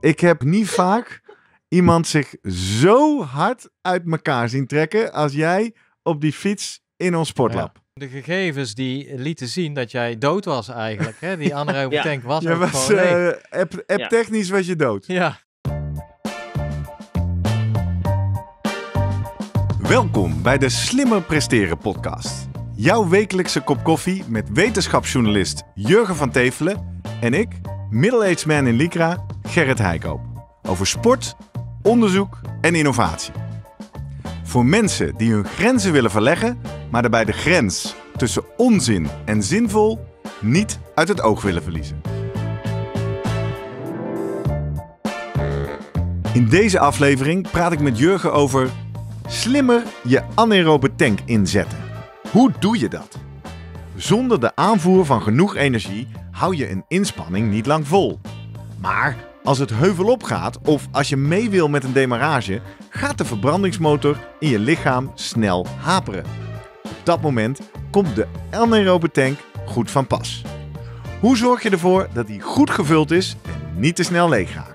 Ik heb niet vaak iemand zich zo hard uit elkaar zien trekken als jij op die fiets in ons sportlab. De gegevens die lieten zien dat jij dood was eigenlijk. Hè? Die andere ja. tank was, ja, was uh, app, technisch was je dood. Ja. Welkom bij de Slimmer Presteren podcast. Jouw wekelijkse kop koffie met wetenschapsjournalist Jurgen van Tevelen en ik, Middle-aged Man in Lycra, Gerrit Heikoop. Over sport, onderzoek en innovatie. Voor mensen die hun grenzen willen verleggen, maar daarbij de grens tussen onzin en zinvol niet uit het oog willen verliezen. In deze aflevering praat ik met Jurgen over slimmer je anaerobe tank inzetten. Hoe doe je dat? Zonder de aanvoer van genoeg energie hou je een inspanning niet lang vol. Maar als het heuvelop gaat of als je mee wil met een demarrage, gaat de verbrandingsmotor in je lichaam snel haperen. Op dat moment komt de anaerobe tank goed van pas. Hoe zorg je ervoor dat die goed gevuld is en niet te snel leeg gaat?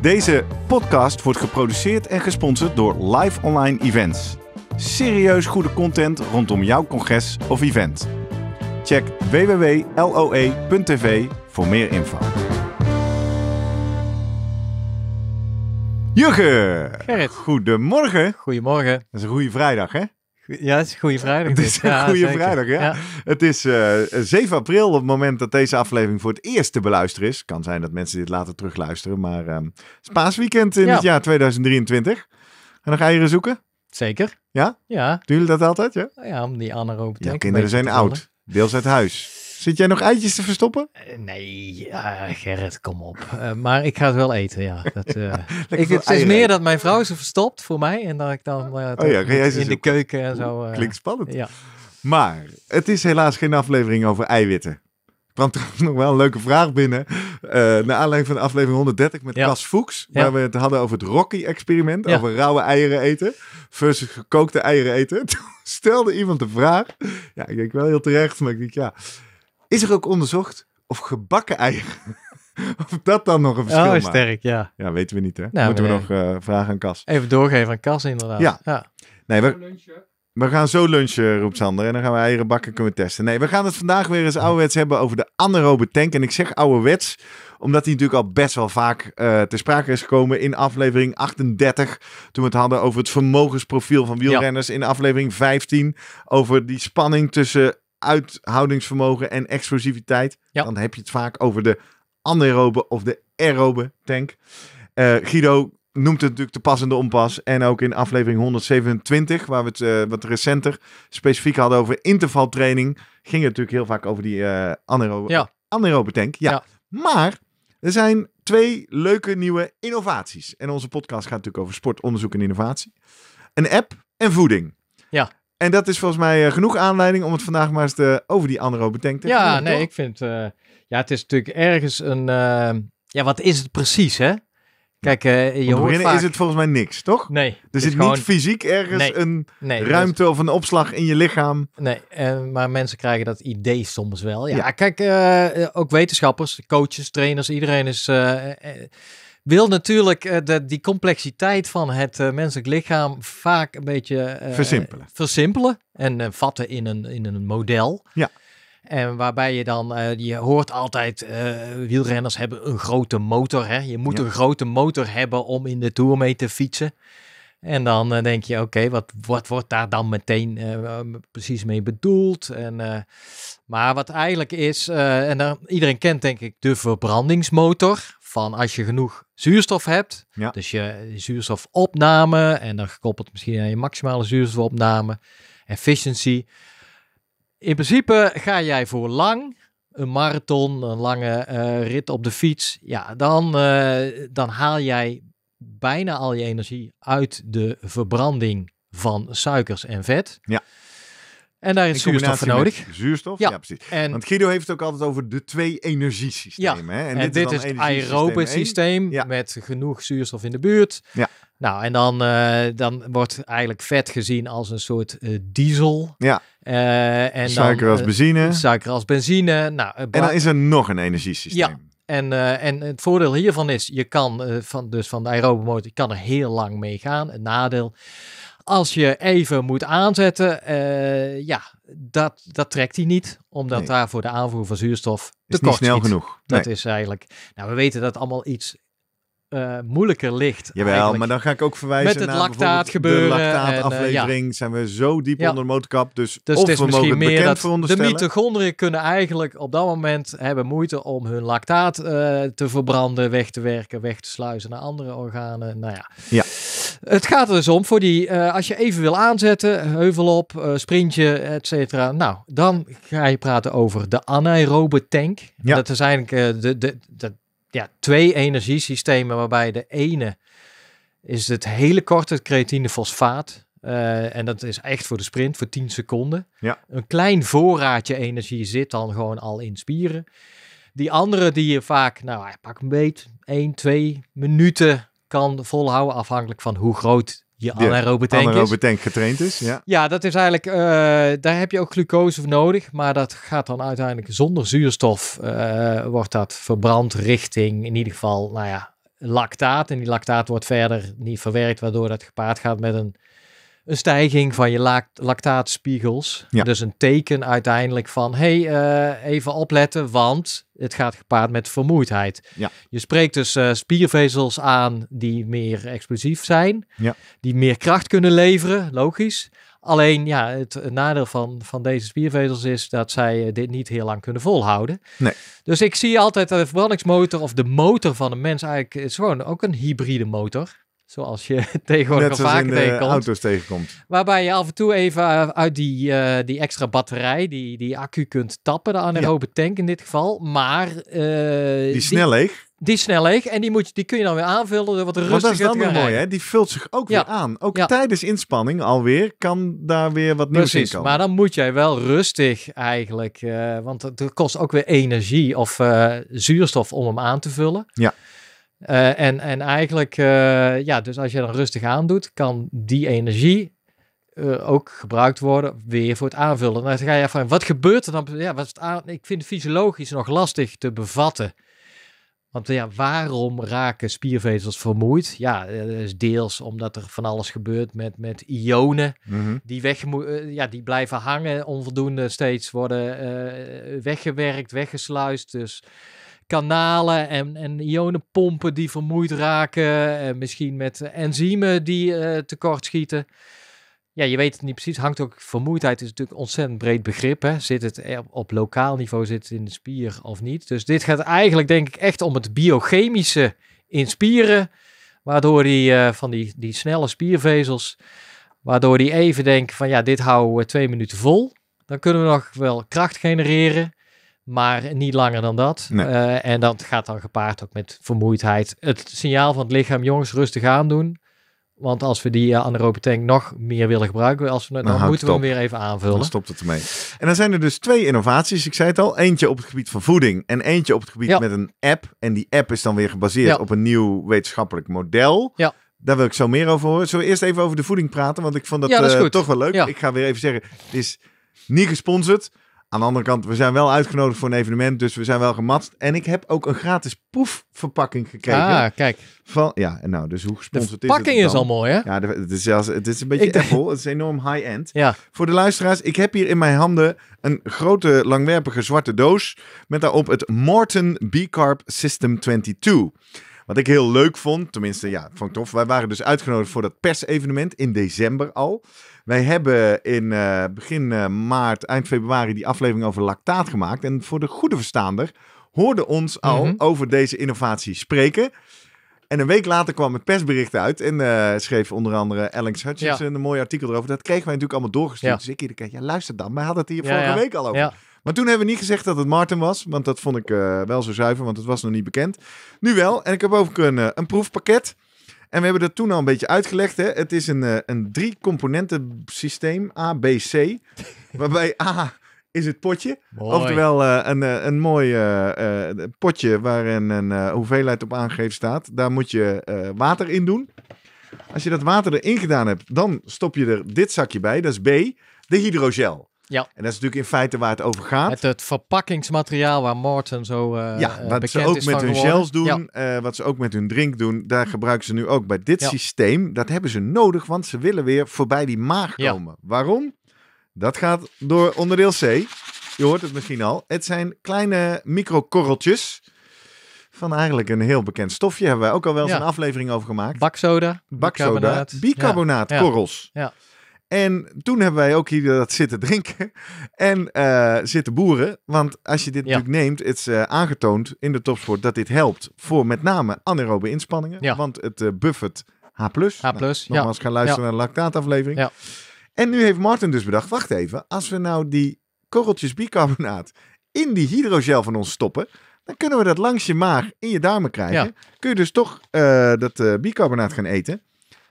Deze podcast wordt geproduceerd en gesponsord door Live Online Events. Serieus goede content rondom jouw congres of event. Check www.loe.tv voor meer info. Jurgen! Gerrit. Goedemorgen. Goedemorgen. Dat is een goede vrijdag, hè? Ja, het is Goede Vrijdag. Het is ja, Goede Vrijdag, ja. Het is uh, 7 april, op het moment dat deze aflevering voor het eerst te beluisteren is. Kan zijn dat mensen dit later terugluisteren, maar uh, het in ja. het jaar 2023. En dan ga je er zoeken? Zeker. Ja? Ja. Doen jullie dat altijd, ja? Ja, om die anaerobe Ja, kinderen zijn oud. Deels uit huis. Zit jij nog eitjes te verstoppen? Eh, nee, Gerrit, kom op. Eh, maar ik ga het wel eten, ja. Dat, eh, ik, het is meer dat mijn vrouw ze verstopt voor mij en dat ik dan oh, ja, ga jij in de keuken en zo. Klinkt spannend. Ja. Maar het is helaas geen aflevering over eiwitten. Ik kwam trouwens nog wel een leuke vraag binnen. Uh, naar aanleiding van de aflevering 130 met ja. Cas Fuchs. Waar we het hadden over het Rocky-experiment. Over rauwe eieren eten versus gekookte eieren eten. Toen stelde iemand de vraag. Ja, ik denk wel heel terecht, maar ik denk ja. Is er ook onderzocht of gebakken eieren of dat dan nog een verschil oh, sterk, ja. Ja, weten we niet, hè? Nou, Moeten we nog eh, vragen aan Cas. Even doorgeven aan Cas, inderdaad. Ja. ja. Nee, we, we gaan zo lunchen, roept Sander. En dan gaan we eieren bakken kunnen we testen. Nee, we gaan het vandaag weer eens ouderwets hebben over de anaerobe tank. En ik zeg ouderwets, omdat die natuurlijk al best wel vaak uh, eh, te sprake is gekomen in aflevering 38. Toen we het hadden over het vermogensprofiel van wielrenners. In aflevering 15 over die spanning tussen uithoudingsvermogen en explosiviteit. Dan heb je het vaak over de anaerobe of de aerobe tank. Eh, Guido noemt het natuurlijk de passende onpas. En ook in aflevering 127, waar we het eh, wat recenter specifiek hadden over intervaltraining, ging het natuurlijk heel vaak over die uh, anaerobe, anaerobe tank. Ja. ja. Maar er zijn twee leuke nieuwe innovaties. En onze podcast gaat natuurlijk over sportonderzoek en innovatie. Een app en voeding. Ja. En dat is volgens mij eh, genoeg aanleiding om het vandaag maar eens over die andere tank te denken. Ja, nee, ik vind... Uh, ja, het is natuurlijk ergens een... Eh, ja, wat is het precies, hè? Kijk, uh, je hoort vaak... is het volgens mij niks, toch? Nee. Er zit niet fysiek ergens een ruimte of een opslag in je lichaam. Nee, uh, maar mensen krijgen dat idee soms wel. Ja, ja. kijk, ook wetenschappers, coaches, trainers, iedereen is wil natuurlijk eh, de, die complexiteit van het eh, menselijk lichaam vaak een beetje eh, versimpelen. versimpelen en vatten in een, in een model. Ja. En waarbij je dan, je hoort altijd, wielrenners hebben een grote motor. Hè? Je moet een grote motor hebben om in de Tour mee te fietsen. En dan denk je, oké, wat, wat wordt daar dan meteen precies mee bedoeld? En, maar wat eigenlijk is, en dan, iedereen kent denk ik de verbrandingsmotor. Van als je genoeg zuurstof hebt. Dus je zuurstofopname en dan gekoppeld misschien aan je maximale zuurstofopname, efficiency. In principe ga jij voor lang, een marathon, een lange eh, rit op de fiets. Ja, dan, eh, dan haal jij bijna al je energie uit de verbranding van suikers en vet. Ja. En daar is zuurstof voor nodig. Zuurstof, ja, precies. En, Want Guido heeft het ook altijd over de twee energiesystemen. Hè? En, dit, is, dan is het aerobe systeem met genoeg zuurstof in de buurt. Ja. Nou, en dan, eh, dan wordt eigenlijk vet gezien als een soort eh, diesel. Ja. Eh, en suiker als benzine. Suiker als benzine. Nou, en dan is er nog een energiesysteem. Ja. En, en het voordeel hiervan is, je kan van, dus van de aerobe motor, je kan er heel lang mee gaan. Het nadeel, als je even moet aanzetten, eh, ja, dat, dat trekt hij niet. Omdat daarvoor daar voor de aanvoer van zuurstof te is niet snel genoeg. Dat is eigenlijk... Nou, we weten dat allemaal iets eh, moeilijker ligt. Jawel, maar dan ga ik ook verwijzen Met het naar lactaat gebeuren. De lactaataflevering eh, zijn we zo diep onder de motorkap. Dus, dus of is we misschien mogen bekend voor dat de mitochondriën kunnen eigenlijk op dat moment hebben moeite om hun lactaat te verbranden, weg te werken, weg te sluizen naar andere organen. Nou ja. Ja. Het gaat er dus om voor die, eh, als je even wil aanzetten, heuvel op, eh, sprintje, et cetera. Nou, dan ga je praten over de anaerobe tank. Ja. Dat is eigenlijk eh, de, de, ja, twee energiesystemen waarbij de ene is het hele korte creatinefosfaat. Uh, en dat is echt voor de sprint, voor 10 seconden. Ja. Een klein voorraadje energie zit dan gewoon al in spieren. Die andere die je vaak, nou pak een beet, 1, 2 minuten kan volhouden, afhankelijk van hoe groot je anaerobe tank anaerobe tank getraind is, ja. dat is eigenlijk, eh, daar heb je ook glucose voor nodig, maar dat gaat dan uiteindelijk zonder zuurstof, eh, wordt dat verbrand richting in ieder geval, nou ja, lactaat. En die lactaat wordt verder niet verwerkt, waardoor dat gepaard gaat met een een stijging van je lactaatspiegels. Ja. Dus een teken uiteindelijk van, hey, eh, even opletten, want het gaat gepaard met vermoeidheid. Ja. Je spreekt dus eh, spiervezels aan die meer explosief zijn, ja. die meer kracht kunnen leveren, logisch. Alleen ja, het nadeel van, van deze spiervezels is dat zij eh, dit niet heel lang kunnen volhouden. Nee. Dus ik zie altijd de verbrandingsmotor of de motor van een mens eigenlijk is gewoon ook een hybride motor. Zoals je tegenwoordig al vaak in tegenkomt. auto's tegenkomt. Waarbij je af en toe even eh, uit die, eh, die extra batterij, die, die accu kunt tappen. De anaerobe ja. tank in dit geval. Maar... Eh, die snel leeg. Die snel leeg en die, moet, die kun je dan weer aanvullen door wat rustiger Maar dat is dan weer mooi, hè? Die vult zich ook weer aan. Ook tijdens inspanning alweer kan daar weer wat nieuws in komen. maar dan moet jij wel rustig eigenlijk, want het kost ook weer energie of zuurstof om hem aan te vullen. Ja. Eh, en, en eigenlijk, eh, ja, dus als je dan rustig aandoet, kan die energie eh, ook gebruikt worden weer voor het aanvullen. Dan ga je van, wat gebeurt er dan? Ja, wat is het aan... Ik vind het fysiologisch nog lastig te bevatten. Want ja, waarom raken spiervezels vermoeid? Ja, dat is deels omdat er van alles gebeurt met, met ionen. Mhm. die, weg, ja, die blijven hangen, onvoldoende steeds worden weggewerkt, weggesluist. Dus kanalen en, en ionenpompen die vermoeid raken. En misschien met enzymen die uh, eh, tekort schieten. Ja, je weet het niet precies. Hangt ook vermoeidheid is natuurlijk ontzettend breed begrip. Hè? Zit het op lokaal niveau, zit in de spier of niet? Dus dit gaat eigenlijk denk ik echt om het biochemische in spieren. Waardoor die eh, van die, die snelle spiervezels, waardoor die even denken van ja, dit houden we twee minuten vol. Dan kunnen we nog wel kracht genereren maar niet langer dan dat. Eh, en dat gaat dan gepaard ook met vermoeidheid. Het signaal van het lichaam, jongens, rustig aandoen. Want als we die uh, anaerobe tank nog meer willen gebruiken, als we, dan, dan moeten we hem weer even aanvullen. Dan stopt het ermee. En dan zijn er dus twee innovaties. Ik zei het al, eentje op het gebied van voeding en eentje op het gebied met een app. En die app is dan weer gebaseerd op een nieuw wetenschappelijk model. Ja. Daar wil ik zo meer over horen. Zullen we eerst even over de voeding praten? Want ik vond dat, eh, toch wel leuk. Ik ga weer even zeggen, het is niet gesponsord. Aan de andere kant, we zijn wel uitgenodigd voor een evenement, dus we zijn wel gematst. En ik heb ook een gratis poefverpakking gekregen. Ah, kijk. Van, ja, en nou, dus hoe gesponsord is het pakking is al mooi, hè? Ja, het is, zelfs, het is een beetje te vol. Het is enorm high-end. Ja. Voor de luisteraars, ik heb hier in mijn handen een grote, langwerpige zwarte doos met daarop het Morton b System 22. Wat ik heel leuk vond, tenminste, ja, vond ik tof. Wij waren dus uitgenodigd voor dat persevenement in december al. Wij hebben in eh, begin eh, maart, eind februari die aflevering over lactaat gemaakt. En voor de goede verstaander hoorde ons al mhm. over deze innovatie spreken. En een week later kwam het persbericht uit. En eh, schreef onder andere Alex Hutchinson ja. een mooi artikel erover. Dat kregen wij natuurlijk allemaal doorgestuurd. Ja. Dus ik iedere keer, ja luister dan. Maar had het hier vorige week al over. Maar toen hebben we niet gezegd dat het Martin was. Want dat vond ik eh, wel zo zuiver, want het was nog niet bekend. Nu wel. En ik heb ook een, eh, een proefpakket. En we hebben dat toen al een beetje uitgelegd. Hè? Het is een, een drie componenten systeem, A, B, C. waarbij A is het potje. Oftewel eh, een, eh, een mooi eh, potje waarin een hoeveelheid op aangegeven staat. Daar moet je water in doen. Als je dat water erin gedaan hebt, dan stop je er dit zakje bij. Dat is B, de hydrogel. Ja. En dat is natuurlijk in feite waar het over gaat. Het, het verpakkingsmateriaal waar Morten zo uh, Ja, wat ze ook met hun gels doen, wat ze ook met hun drink doen, daar gebruiken ze nu ook bij dit systeem. Dat hebben ze nodig, want ze willen weer voorbij die maag komen. Waarom? Dat gaat door onderdeel C. Je hoort het misschien al. Het zijn kleine microkorreltjes van eigenlijk een heel bekend stofje. Hebben wij ook al wel eens een aflevering over gemaakt. Baksoda. Baksoda. Bicarbonaatkorrels. Ja. En toen hebben wij ook hier dat zitten drinken en eh, zitten boeren. Want als je dit natuurlijk neemt, het is eh, aangetoond in de topsport dat dit helpt voor met name anaerobe inspanningen. Want het uh, buffert H+. H+, nou, Nogmaals, gaan luisteren naar de lactaataflevering. Ja. En nu heeft Martin dus bedacht, wacht even, als we nou die korreltjes bicarbonaat in die hydrogel van ons stoppen, dan kunnen we dat langs je maag in je darmen krijgen. Kun je dus toch eh, dat eh, bicarbonaat gaan eten.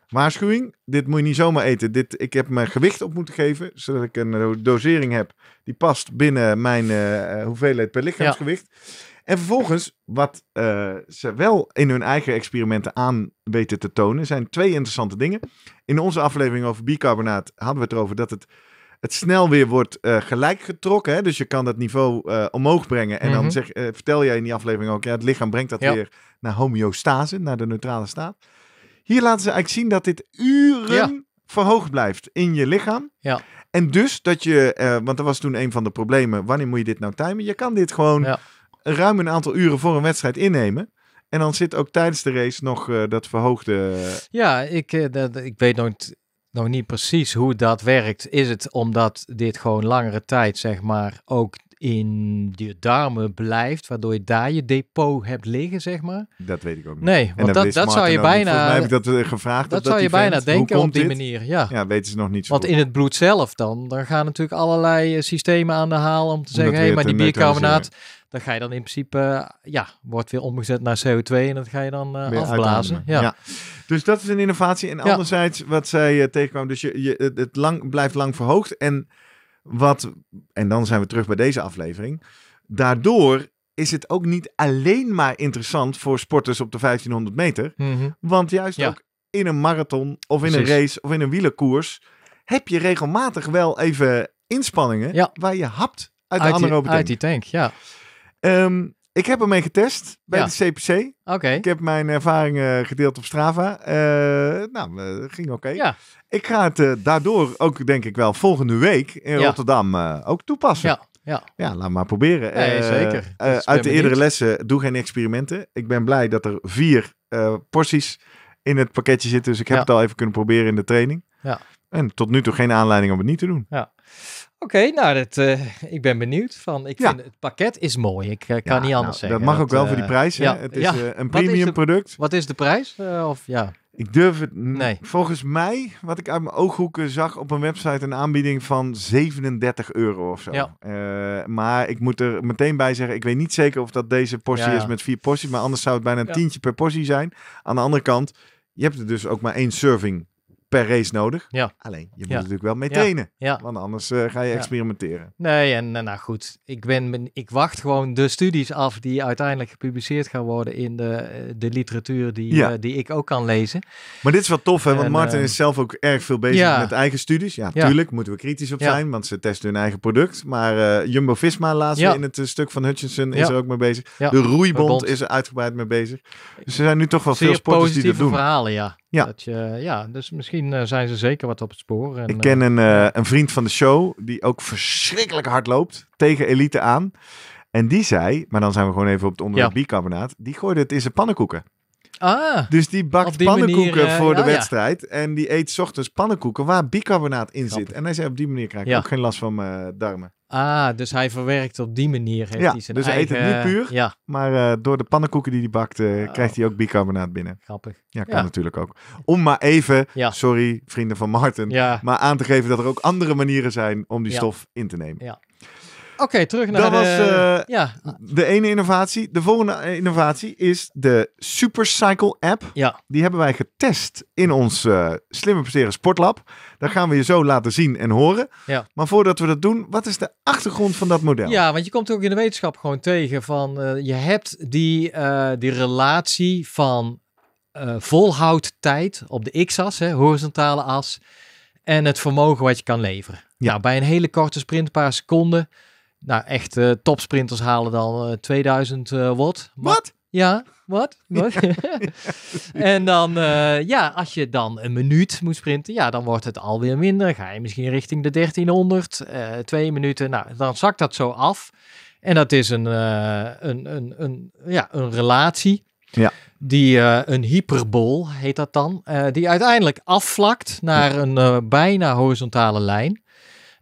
Waarschuwing, dit moet je niet zomaar eten. Dit, ik heb mijn gewicht op moeten geven, zodat ik een dosering heb die past binnen mijn eh, hoeveelheid per lichaamsgewicht. En vervolgens, wat ze wel in hun eigen experimenten aan weten te tonen, zijn twee interessante dingen. In onze aflevering over bicarbonaat hadden we het erover dat het, het snel weer wordt uh, gelijk getrokken. Hè? Dus je kan dat niveau eh, omhoog brengen. En dan mhm. zeg, eh, vertel jij in die aflevering ook, ja, het lichaam brengt dat weer naar homeostase, naar de neutrale staat. Hier laten ze eigenlijk zien dat dit uren verhoogd blijft in je lichaam. Ja. En dus dat je, want dat was toen een van de problemen, wanneer moet je dit nou timen? Je kan dit gewoon ruim een aantal uren voor een wedstrijd innemen. En dan zit ook tijdens de race nog eh, dat verhoogde. Eh, ja, ik, eh, dat, ik weet nog, nog niet precies hoe dat werkt. Is het omdat dit gewoon langere tijd, zeg maar, ook in je darmen blijft, waardoor je daar je depot hebt liggen, zeg maar? Dat weet ik ook niet. Nee, want dat, dat, zou je bijna... Mij heb ik dat gevraagd. Dat, dat zou je bijna denken op die manier, ja. Ja, weten ze nog niet zo Want in het bloed zelf dan, dan gaan natuurlijk allerlei systemen aan de haal om te zeggen, hé, hey, maar die biocarbonaat dan ga je dan in principe, eh, ja, wordt weer omgezet naar CO2 en dat ga je dan eh, afblazen. Ja. ja. Dus dat is een innovatie. En anderzijds, wat zij eh, tegenkwam, dus je, je, het lang, blijft lang verhoogd. En wat, en dan zijn we terug bij deze aflevering. Daardoor is het ook niet alleen maar interessant voor sporters op de 1500 meter. Mhm. Want juist ook in een marathon of in een race of in een wielerkoers heb je regelmatig wel even inspanningen waar je hapt uit, uit de andere Uit die tank, ja. Ehm, ik heb ermee getest bij de CPC. Ik heb mijn ervaringen gedeeld op Strava. Uh, nou, eh, ging oké. Ja. Ik ga het eh, daardoor ook, denk ik wel, volgende week in Rotterdam ook toepassen. Ja. Ja. ja, laat maar proberen. zeker. uit de eerdere lessen, doe geen experimenten. Ik ben blij dat er vier porties in het pakketje zitten. Dus ik heb het al even kunnen proberen in de training. Ja. En tot nu toe geen aanleiding om het niet te doen. Ja. Oké, nou, dat, eh, ik ben benieuwd. Van, ik vind het pakket is mooi. Ik eh, kan niet nou, anders zeggen. Dat mag ook wel voor die eh, prijs. Ja, Het is een premium product. Wat is de prijs? of, ja. Ik durf het nee. Volgens mij, wat ik uit mijn ooghoeken zag op een website, een aanbieding van 37 euro of zo. Ja. maar ik moet er meteen bij zeggen, ik weet niet zeker of dat deze portie is met vier porties. Maar anders zou het bijna een tientje per portie zijn. Aan de andere kant, je hebt er dus ook maar één serving per race nodig. Ja. Alleen, je moet natuurlijk wel mee Want anders eh, ga je experimenteren. Nee, en eh, nou goed, ik, ben, ik wacht gewoon de studies af die uiteindelijk gepubliceerd gaan worden in de, eh, de literatuur die, die ik ook kan lezen. Maar dit is wel tof, hè? Want Martin is zelf ook erg veel bezig met eigen studies. Ja, tuurlijk, moeten we kritisch op zijn, want ze testen hun eigen product. Maar Jumbo-Visma, laatst in het stuk van Hutchinson, is er ook mee bezig. De Roeibond is er uitgebreid mee bezig. Dus er zijn nu toch wel veel sporters die dat doen. verhalen, ja. Ja. Dat je, ja, dus misschien eh, zijn ze zeker wat op het spoor. En, ik ken eh, een, eh, een vriend van de show die ook verschrikkelijk hard loopt tegen elite aan. En die zei, maar dan zijn we gewoon even op het onderwerp ja. die gooide het in zijn pannenkoeken. Ah, dus die bakt pannenkoeken eh, voor de oh wedstrijd. En die eet s ochtends pannenkoeken waar bicarbonaat in zit. En hij zei, op die manier krijg ik ook geen last van mijn eh, darmen. Ah, dus hij verwerkt op die manier. Heeft hij zijn dus eigen... hij eet het niet puur. Maar eh, door de pannenkoeken die hij bakt, oh. krijgt hij ook bicarbonaat binnen. Grappig. Ja, kan natuurlijk ook. Om maar even, sorry vrienden van Martin, maar aan te geven dat er ook andere manieren zijn om die stof in te nemen. Ja. Oké, terug naar de... Eh, ja. de ene innovatie. De volgende innovatie is de Supercycle app. Ja. Die hebben wij getest in ons uh, Slimme Presteren Sportlab. Dat gaan we je zo laten zien en horen. Ja. Maar voordat we dat doen, wat is de achtergrond van dat model? Ja, want je komt ook in de wetenschap gewoon tegen van... Eh, je hebt die, die relatie van volhoudtijd op de x-as, horizontale as... en het vermogen wat je kan leveren. Ja. Nou, bij een hele korte sprint, een paar seconden nou, echt eh, topsprinters halen dan 2000 eh, eh, watt. Wat? Ja, wat? Ja. en dan, ja, als je dan een minuut moet sprinten, ja, dan wordt het alweer minder. Ga je misschien richting de 1300, twee minuten. Nou, dan zakt dat zo af. En dat is een, een, een, een, ja, een relatie. Ja. Die een hyperbol heet dat dan, die uiteindelijk afvlakt naar een bijna horizontale lijn.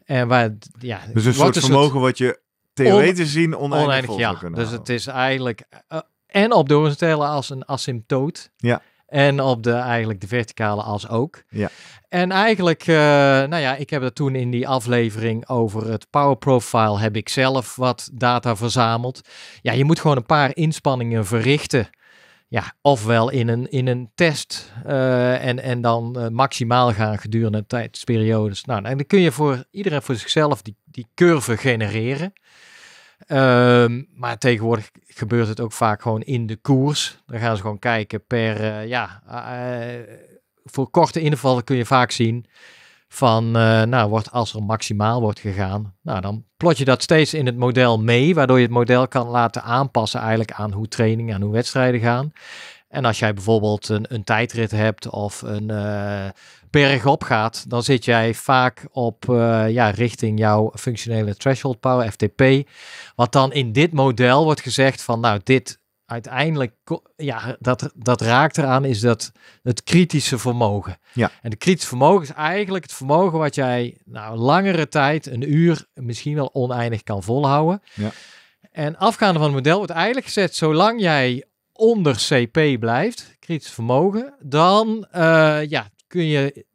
En waar, ja, dus een soort vermogen wat je theoretisch zien oneindig, ja. kunnen Dus het is eigenlijk eh, en op de horizontale als een asymptoot. Ja. En op de, eigenlijk de verticale als ook. Ja. En eigenlijk, eh, nou ja, ik heb dat toen in die aflevering over het Power Profile heb ik zelf wat data verzameld. Ja, je moet gewoon een paar inspanningen verrichten ja, ofwel in een, in een test eh, en, en dan eh, maximaal gaan gedurende tijdsperiodes. Nou, en dan kun je voor iedereen voor zichzelf die, die curve genereren. Ehm, maar tegenwoordig gebeurt het ook vaak gewoon in de koers. Dan gaan ze gewoon kijken per, uh, ja, voor korte invallen kun je vaak zien van, uh, nou, wordt, als er maximaal wordt gegaan, nou, dan plot je dat steeds in het model mee, waardoor je het model kan laten aanpassen eigenlijk aan hoe trainingen, aan hoe wedstrijden gaan. En als jij bijvoorbeeld een, een tijdrit hebt of een uh, eh, berg op gaat, dan zit jij vaak op eh, ja, richting jouw functionele threshold power, FTP. Wat dan in dit model wordt gezegd van nou, dit uiteindelijk, ja, dat, dat raakt eraan, is dat het kritische vermogen. Ja. En het kritisch vermogen is eigenlijk het vermogen wat jij nou langere tijd, een uur, misschien wel oneindig kan volhouden. Ja. En afgaande van het model wordt eigenlijk gezet, zolang jij onder CP blijft, kritisch vermogen, dan eh, ja, kun je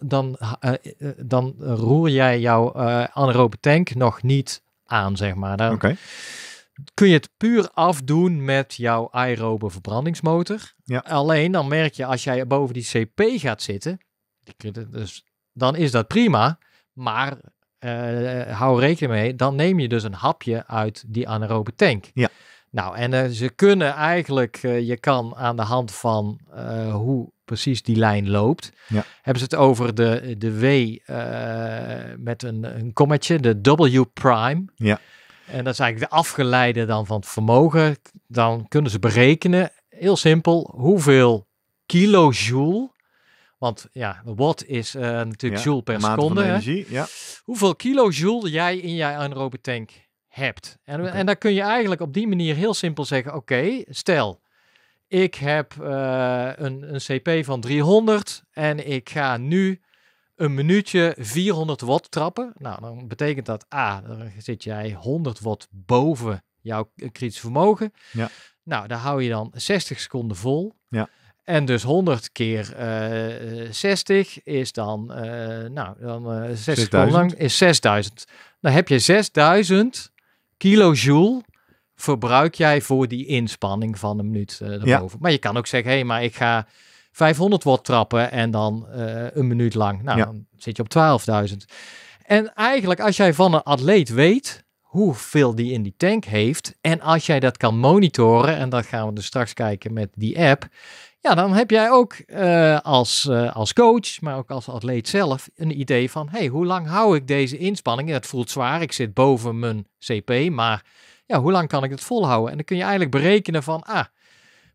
dan, eh, eh, dan roer jij jouw anaerobe tank nog niet aan, zeg maar. Oké kun je het puur afdoen met jouw aerobe verbrandingsmotor. Ja. Alleen dan merk je als jij boven die CP gaat zitten, dus, dan is dat prima. Maar eh, hou rekening mee, dan neem je dus een hapje uit die anaerobe tank. Ja. Nou, en eh, ze kunnen eigenlijk, eh, je kan aan de hand van hoe precies die lijn loopt, ja. hebben ze het over de, de W met een, een kommetje, de W prime. Ja. En dat is eigenlijk de afgeleide dan van het vermogen. Dan kunnen ze berekenen, heel simpel, hoeveel kilojoule want ja, watt is eh, natuurlijk joule per seconde. Energie, ja. Hoeveel kilojoule jij in je anaerobe hebt. En, en dan kun je eigenlijk op die manier heel simpel zeggen: oké, stel ik heb eh, een, een, CP van 300 en ik ga nu een minuutje 400 watt trappen. Nou, dan betekent dat A, dan zit jij 100 watt boven jouw kritisch vermogen. Ja. Nou, daar hou je dan 60 seconden vol. Ja. En dus 100 keer 60 eh, eh, is dan, eh, nou, dan 60 lang is 6000. Dan heb je 6000 kilojoule verbruik jij voor die inspanning van een minuut daarboven. Maar je kan ook zeggen, hé, hey, maar ik ga 500 watt trappen en dan eh, een minuut lang. Nou, dan zit je op 12.000. En eigenlijk als jij van een atleet weet hoeveel die in die tank heeft en als jij dat kan monitoren, en dat gaan we dus straks kijken met die app, ja, dan heb jij ook eh, als, eh, als coach, maar ook als atleet zelf, een idee van, hey, hoe lang hou ik deze inspanning? Het voelt zwaar, ik zit boven mijn CP, maar ja, hoe lang kan ik het volhouden? En dan kun je eigenlijk berekenen van, ah,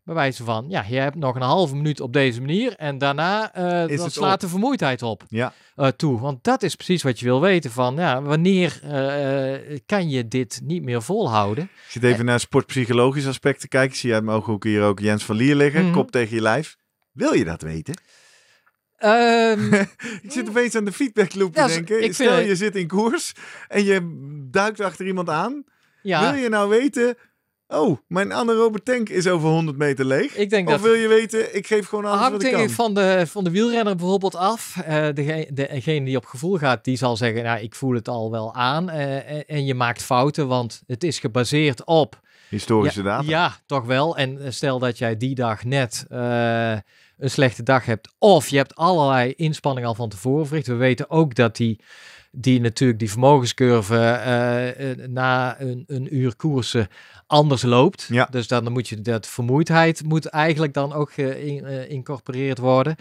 bij wijze van, ja, je hebt nog een halve minuut op deze manier en daarna uh, eh, dan slaat de vermoeidheid op ja. Eh, toe. Want dat is precies wat je wil weten van, ja, wanneer eh, kan je dit niet meer volhouden? Ik zit even naar sportpsychologisch aspect te kijken. Zie je uit mijn hier ook Jens van Lier liggen, mhm. kop tegen je lijf. Wil je dat weten? Ehm, ik zit opeens aan de feedbackloop te denken. Ik Stel, je zit in koers en je duikt achter iemand aan. Wil je nou weten Oh, mijn anaerobe tank is over 100 meter leeg. Ik denk of dat... wil je weten, ik geef gewoon aan wat ik kan. Hangt van de, van de wielrenner bijvoorbeeld af. Uh, eh, degene, degene, die op gevoel gaat, die zal zeggen, nou, ik voel het al wel aan. Eh, eh, en, je maakt fouten, want het is gebaseerd op... Historische ja, data. Ja, toch wel. En stel dat jij die dag net een slechte dag hebt. Of je hebt allerlei inspanningen al van tevoren verricht. We weten ook dat die die natuurlijk die vermogenscurve eh, eh, na een, een, uur koersen anders loopt. Ja. Dus dan, dan moet je dat vermoeidheid moet eigenlijk dan ook geïncorporeerd eh, worden.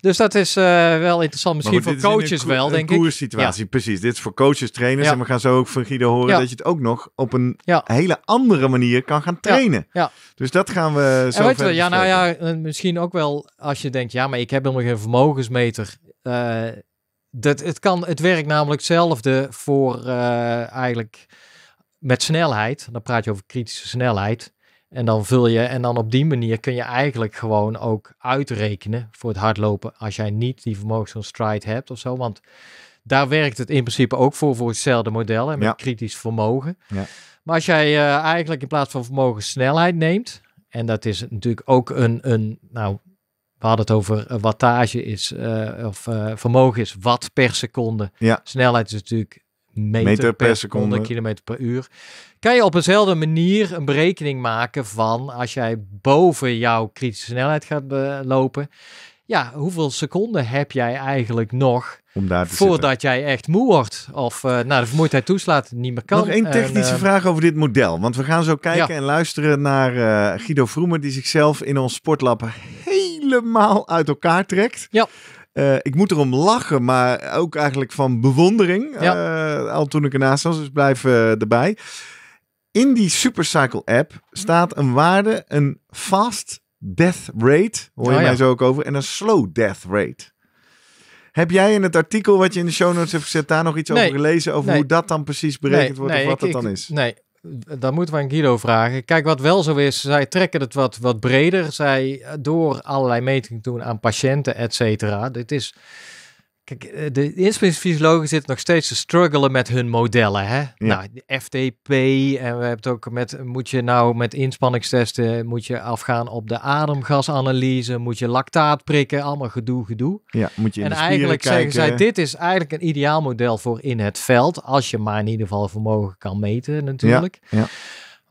Dus dat is wel interessant. Misschien voor coaches wel, denk ik. Een koerssituatie, precies. Dit is voor coaches, trainers. En we gaan zo ook van Guido horen dat je het ook nog op een hele andere manier kan gaan trainen. Ja. Dus dat gaan we zo en Ja, nou ja, misschien ook wel als je denkt, ja, maar ik heb helemaal geen vermogensmeter dat, het, kan, het werkt namelijk hetzelfde voor eh, eigenlijk met snelheid. Dan praat je over kritische snelheid. En dan vul je, en dan op die manier kun je eigenlijk gewoon ook uitrekenen voor het hardlopen. Als jij niet die vermogens van stride hebt of zo. Want daar werkt het in principe ook voor, voor hetzelfde model. En met ja. kritisch vermogen. Ja. Maar als jij eh, eigenlijk in plaats van vermogen snelheid neemt. En dat is natuurlijk ook een, een nou, we hadden het over eh, wattage is, eh, of eh, vermogen is watt per seconde. Ja. Snelheid is natuurlijk meter, meter per, seconde, kilometer per uur. Kan je op dezelfde manier een berekening maken van als jij boven jouw kritische snelheid gaat lopen. Ja, hoeveel seconden heb jij eigenlijk nog om daar voordat jij echt moe wordt of naar nou, de vermoeidheid toeslaat, niet meer kan. Nog één technische vraag over dit model, want we gaan zo kijken en luisteren naar Guido Vroemer die zichzelf in ons sportlab helemaal uit elkaar trekt. Ja. Eh, ik moet erom lachen, maar ook eigenlijk van bewondering. Eh, al toen ik ernaast was, dus blijf eh, erbij. In die Supercycle app staat een waarde, een fast death rate, hoor je oh, mij zo ook over, en een slow death rate. Heb jij in het artikel wat je in de show notes hebt gezet daar nog iets over gelezen? Over hoe dat dan precies berekend wordt of wat ik, dat dan is? Nee, dat moeten we aan Guido vragen. Kijk, wat wel zo is, zij trekken het wat, wat breder. Zij eh, door allerlei metingen doen aan patiënten, et cetera. Dit is Kijk, eh, de inspanningsfysiologen zitten nog steeds te struggelen met hun modellen. Hè? Ja. Nou, FTP, en we hebben het ook met, moet je nou met inspanningstesten, moet je afgaan op de ademgasanalyse, moet je lactaat prikken, allemaal gedoe, gedoe. Ja, moet je in en de eigenlijk kijken. zeggen zij, dit is eigenlijk een ideaal model voor in het veld, als je maar in ieder geval vermogen kan meten natuurlijk. ja.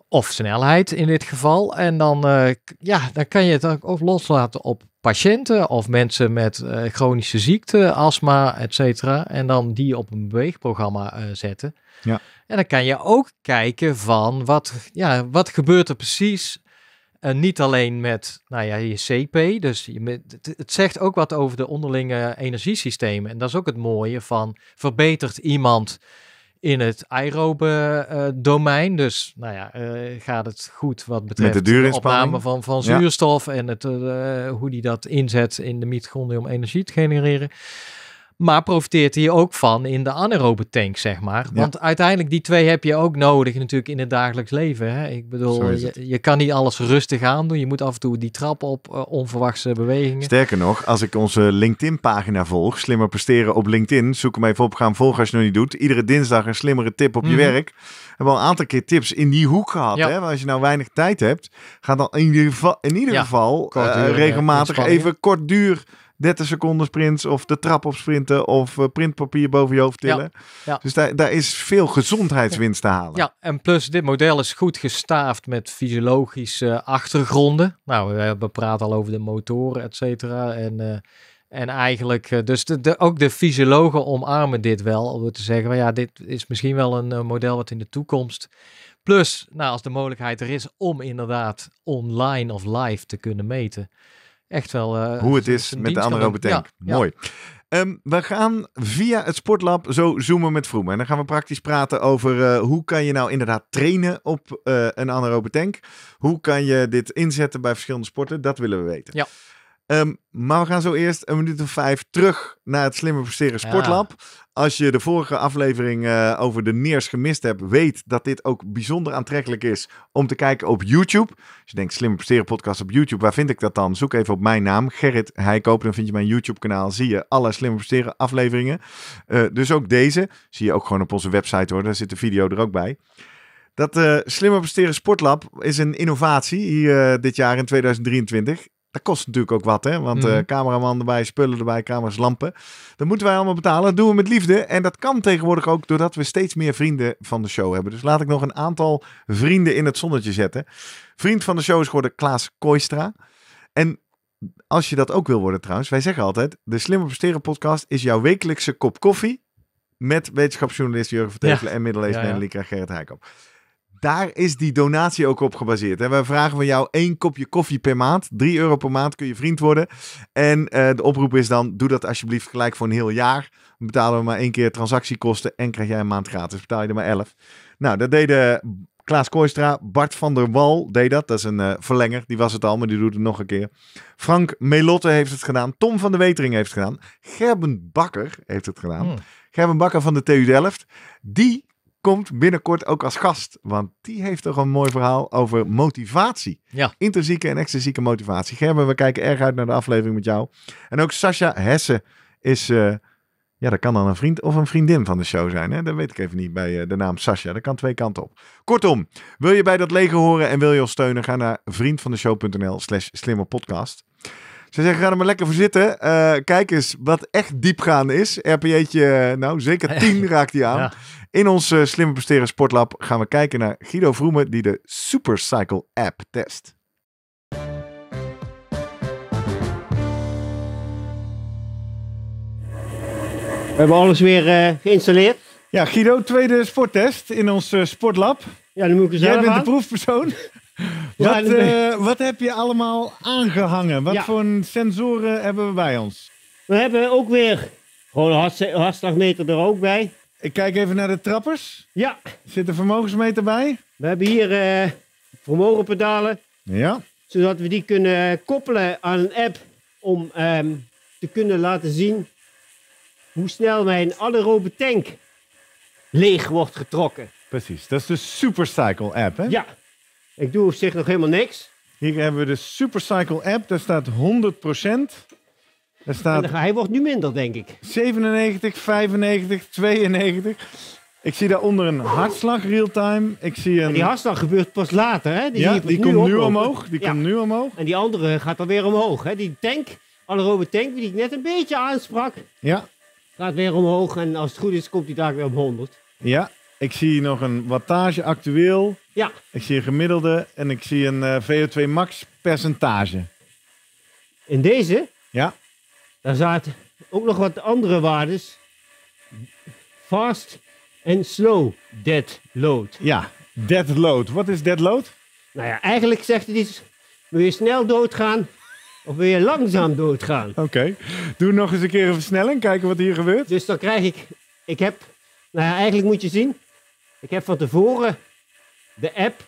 of snelheid in dit geval. En dan, eh, ja, dan kan je het ook loslaten op patiënten of mensen met eh, chronische ziekte, astma, et cetera. En dan die op een beweegprogramma eh, zetten. Ja. En dan kan je ook kijken van wat, ja, wat gebeurt er precies. En eh, niet alleen met nou ja, je CP. Dus je, het, het, zegt ook wat over de onderlinge energiesystemen. En dat is ook het mooie van verbetert iemand in het aerobe domein. Dus nou ja, eh, gaat het goed wat betreft de, opname van, van zuurstof en het, eh, hoe die dat inzet in de mitochondriën om energie te genereren. Maar profiteert hij ook van in de anaerobe tank, zeg maar. Want uiteindelijk die twee heb je ook nodig natuurlijk in het dagelijks leven. Hè? Ik bedoel, je, kan niet alles rustig aan doen. Je moet af en toe die trap op, eh, onverwachte bewegingen. Sterker nog, als ik onze LinkedIn-pagina volg, Slimmer Presteren op LinkedIn. Zoek hem even op, gaan volgen als je het nog niet doet. Iedere dinsdag een slimmere tip op je mhm. werk. We hebben al een aantal keer tips in die hoek gehad. Hè? Maar als je nou weinig tijd hebt, ga dan in ieder geval, in ieder geval eh, regelmatig even kort duur 30 seconden of de trap op sprinten of eh, printpapier boven je hoofd tillen. Dus daar, daar is veel gezondheidswinst te halen. Ja, en plus dit model is goed gestaafd met fysiologische achtergronden. Nou, we, hebben praten al over de motoren, et cetera. En, eh, en eigenlijk, eh, dus de, ook de fysiologen omarmen dit wel. Om te zeggen, maar ja, dit is misschien wel een model wat in de toekomst... Plus, nou, als de mogelijkheid er is om inderdaad online of live te kunnen meten, echt wel... Eh, hoe het is met de anaerobe tank. Mooi. Ehm, we gaan via het sportlab zo zoomen met Vroem. En dan gaan we praktisch praten over eh, hoe kan je nou inderdaad trainen op eh, een anaerobe tank. Hoe kan je dit inzetten bij verschillende sporten? Dat willen we weten. Ja. Ehm, maar we gaan zo eerst een minuut of vijf terug naar het Slimmer Presteren Sportlab. Als je de vorige aflevering eh, over de neers gemist hebt, weet dat dit ook bijzonder aantrekkelijk is om te kijken op YouTube. Als je denkt Slimmer Presteren Podcast op YouTube, waar vind ik dat dan? Zoek even op mijn naam, Gerrit Heikoop. Dan vind je mijn YouTube kanaal, zie je alle Slimmer Presteren afleveringen. Eh, dus ook deze, zie je ook gewoon op onze website hoor, daar zit de video er ook bij. Dat uh, eh, Slimmer Presteren Sportlab is een innovatie hier, dit jaar in 2023. Dat kost natuurlijk ook wat, hè? Want eh, mhm. cameraman erbij, spullen erbij, camera's, lampen. Dat moeten wij allemaal betalen. Dat doen we met liefde. En dat kan tegenwoordig ook doordat we steeds meer vrienden van de show hebben. Dus laat ik nog een aantal vrienden in het zonnetje zetten. Vriend van de show is geworden Klaas Koistra. En als je dat ook wil worden trouwens, wij zeggen altijd... de Slimme Presteren podcast is jouw wekelijkse kop koffie... met wetenschapsjournalist Jurgen Vertevelen en middeleeuwse ja, ja. Gerrit Heikop daar is die donatie ook op gebaseerd. En vragen van jou één kopje koffie per maand. 3 euro per maand kun je vriend worden. En eh, de oproep is dan, doe dat alsjeblieft gelijk voor een heel jaar. Dan betalen we maar één keer transactiekosten en krijg jij een maand gratis. Betaal je er maar 11. Nou, dat deden Klaas Kooistra, Bart van der Wal deed dat. Dat is een eh, verlenger, die was het al, maar die doet het nog een keer. Frank Melotte heeft het gedaan. Tom van de Wetering heeft het gedaan. Gerben Bakker heeft het gedaan. Hmm. Gerben Bakker van de TU Delft. Die komt binnenkort ook als gast. Want die heeft toch een mooi verhaal over motivatie. Ja. Intrinsieke en extrinsieke motivatie. Gerben, we kijken erg uit naar de aflevering met jou. En ook Sascha Hesse is... Eh, ja, dat kan dan een vriend of een vriendin van de show zijn. Hè? Dat weet ik even niet bij eh, de naam Sascha. Dat kan twee kanten op. Kortom, wil je bij dat leger horen en wil je ons steunen? Ga naar vriendvandeshow.nl slash slimmerpodcast. podcast. Ze zeggen, ga er maar lekker voor zitten. Uh, kijk eens wat echt diepgaand is. RPE'tje, eh, nou zeker 10 raakt hij aan. In ons eh, Slimme Presteren Sportlab gaan we kijken naar Guido Vroemen die de Supercycle app test. We hebben alles weer geïnstalleerd. Ja, Guido, tweede sporttest in ons sportlab. Ja, dan moet ik eens zelf Jij bent de proefpersoon wat, eh, wat, heb je allemaal aangehangen? Wat voor sensoren hebben we bij ons? We hebben ook weer gewoon een hartslagmeter er ook bij. Ik kijk even naar de trappers. Ja. Zit de vermogensmeter bij? We hebben hier eh, vermogenpedalen. Ja. Zodat we die kunnen koppelen aan een app om ehm, te kunnen laten zien hoe snel mijn anaerobe tank leeg wordt getrokken. Precies, dat is de Supercycle app hè? Ja, ik doe op zich nog helemaal niks. Hier hebben we de Supercycle app. Daar staat 100 Daar staat hij wordt nu minder, denk ik. 97, 95, 92. Ik zie daaronder een hartslag real-time. Ik zie een... die hartslag gebeurt pas later, hè? Die, ja, die komt nu omhoog. Die komt nu omhoog. En die andere gaat dan weer omhoog, hè? Die tank, anaerobe tank, die ik net een beetje aansprak, ja. gaat weer omhoog. En als het goed is, komt die daar weer op 100. Ja, ik zie nog een wattage actueel. Ja. Ik zie een gemiddelde en ik zie een eh, VO2 max percentage. In deze? Ja. Daar zaten ook nog wat andere waarden. Fast en slow dead load. Ja, dead load. Wat is dead load? Nou ja, eigenlijk zegt het iets. Wil je snel doodgaan of wil je langzaam doodgaan? Oké. Doe nog eens een keer een versnelling. Kijken wat hier gebeurt. Dus dan krijg ik... Ik heb... Nou ja, eigenlijk moet je zien. Ik heb van tevoren de app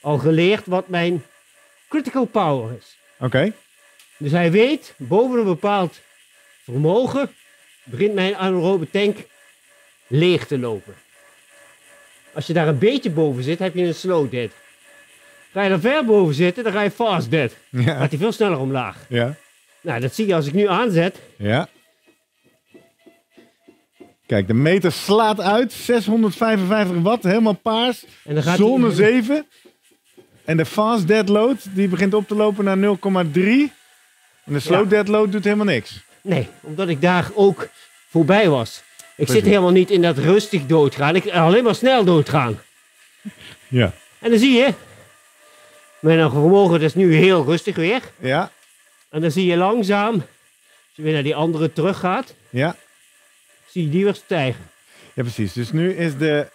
al geleerd wat mijn critical power is. Oké. Dus hij weet, boven een bepaald vermogen begint mijn anaerobe tank leeg te lopen. Als je daar een beetje boven zit, heb je een slow dead. Ga je er ver boven zitten, dan ga je fast dead. Ja. Gaat hij veel sneller omlaag. Ja. Nou, dat zie je als ik nu aanzet. Ja. Kijk, de meter slaat uit. 655 watt, helemaal paars. En dan gaat Zone 7. En de fast dead load, die begint op te lopen naar 0,3. En de slow ja. dead load doet helemaal niks. Nee, omdat ik daar ook voorbij was. Ik zit helemaal niet in dat rustig doodgaan. Ik alleen maar snel doodgaan. Ja. En dan zie je, mijn vermogen is nu heel rustig weer. Ja. En dan zie je langzaam, als je weer naar die andere terug gaat. Ja. Zie, je die weer stijgen. Ja, precies. Dus nu is de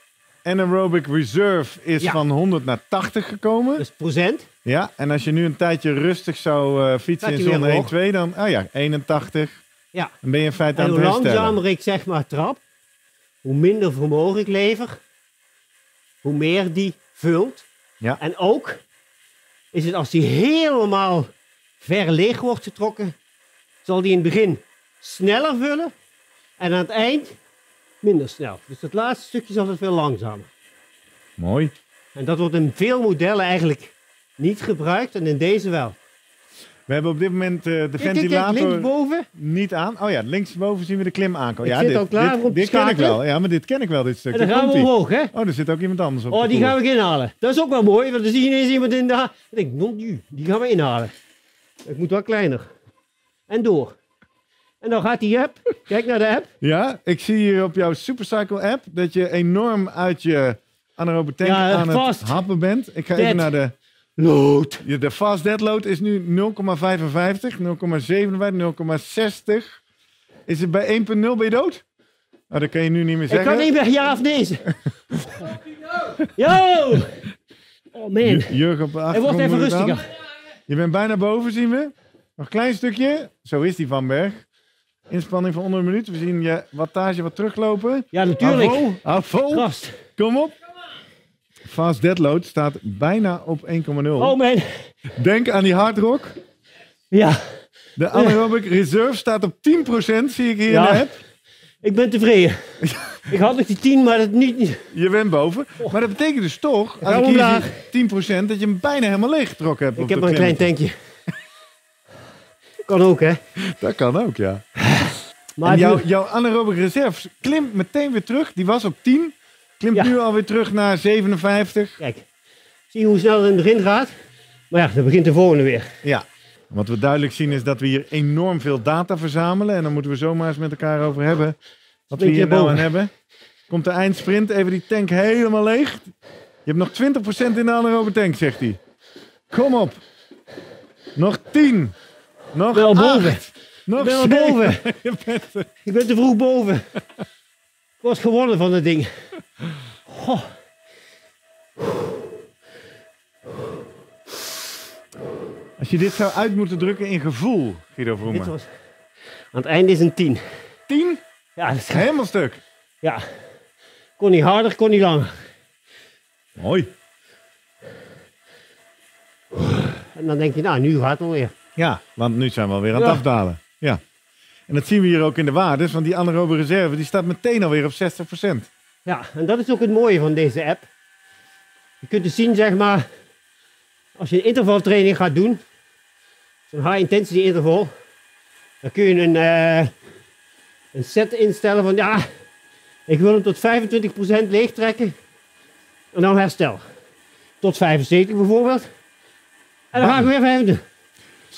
anaerobic reserve is van 100 naar 80 gekomen. Dus procent. Ja, en als je nu een tijdje rustig zou eh, fietsen in zonder 1, 2, dan, oh ja, 81. Ja. Dan ben je in feite En aan hoe het herstellen. langzamer ik zeg maar trap, hoe minder vermogen ik lever, hoe meer die vult. Ja. En ook is het als die helemaal ver leeg wordt getrokken, zal die in het begin sneller vullen en aan het eind minder snel. Dus het laatste stukje is altijd veel langzamer. Mooi. En dat wordt in veel modellen eigenlijk niet gebruikt en in deze wel. We hebben op dit moment eh, de ventilator linksboven. niet aan. Oh ja, linksboven zien we de klim aankomen. Ja, dit, al klaar dit, dit ken ik wel. Ja, maar dit ken ik wel, dit stukje. En dan gaan we omhoog, hè? Oh, er zit ook iemand anders op. Oh, die gaan we inhalen. Dat is ook wel mooi, want dan zie je ineens iemand in de... Ik denk, nu, die gaan we inhalen. Ik moet wel kleiner. En door. En dan gaat die app. Kijk naar de app. Ja, ik zie hier op jouw Supercycle app dat je enorm uit je anaerobe tank aan het happen bent. Ik ga even naar de... Load. De fast dead load is nu 0,55, 0,57, 0,60. Is het bij 1,0 ben je dood? Nou, dat kan je nu niet meer zeggen. Ik kan niet weg. ja of nee Yo! Oh man. Jurgen Het wordt even rustiger. Je bent bijna boven, zien we. Nog een klein stukje. Zo is die Van Berg. Inspanning van onder een minuut. We zien je wattage wat teruglopen. Ja, natuurlijk. Afvol. Gast. Kom op. Fast deadload staat bijna op 1,0. Oh man. Denk aan die hardrock. Ja. De anaerobic reserve staat op 10%, zie ik hier ja. in de app. Ik ben tevreden. ik had nog die 10, maar dat niet. Je bent boven. Oh. Maar dat betekent dus toch, als ik hier 10%, dat je hem bijna helemaal leeg getrokken hebt. Ik heb maar een klein tankje kan ook, hè? Dat kan ook, ja. jouw, jouw anaerobic reserve klimt meteen weer terug. Die was op 10. Klimt nu nu alweer terug naar 57. Kijk, zie je hoe snel het in het begin gaat? Maar ja, dan begint de volgende weer. Ja. Wat we duidelijk zien is dat we hier enorm veel data verzamelen. En dan moeten we zomaar eens met elkaar over hebben. Wat we hier nou aan hebben. Komt de eindsprint, even die tank helemaal leeg. Je hebt nog 20% in de anaerobe tank, zegt hij. Kom op. Nog 10. Nog wel ah. boven. Nog ik boven. Eh, ik ben te vroeg boven. Ik was gewonnen van dat ding. Goh. Als je dit zou uit moeten drukken in gevoel, Guido Vroemen. was... Aan het einde is een 10. 10? Ja, dat is... Helemaal stuk? Ja. Kon niet harder, kon niet langer. Mooi. En dan denk je, nou, nu gaat het alweer. Ja, want nu zijn we alweer aan het afdalen. Ja. En dat zien we hier ook in de waardes, want die anaerobe reserve die staat meteen alweer op 60%. Ja, en dat is ook het mooie van deze app. Je kunt dus zien, zeg maar, als je een intervaltraining gaat doen, zo'n high intensity interval, dan kun je een, eh, een set instellen van ja, ik wil hem tot 25% leeg trekken en dan herstel. Tot 75 bijvoorbeeld. En dan gaan ga ik weer 25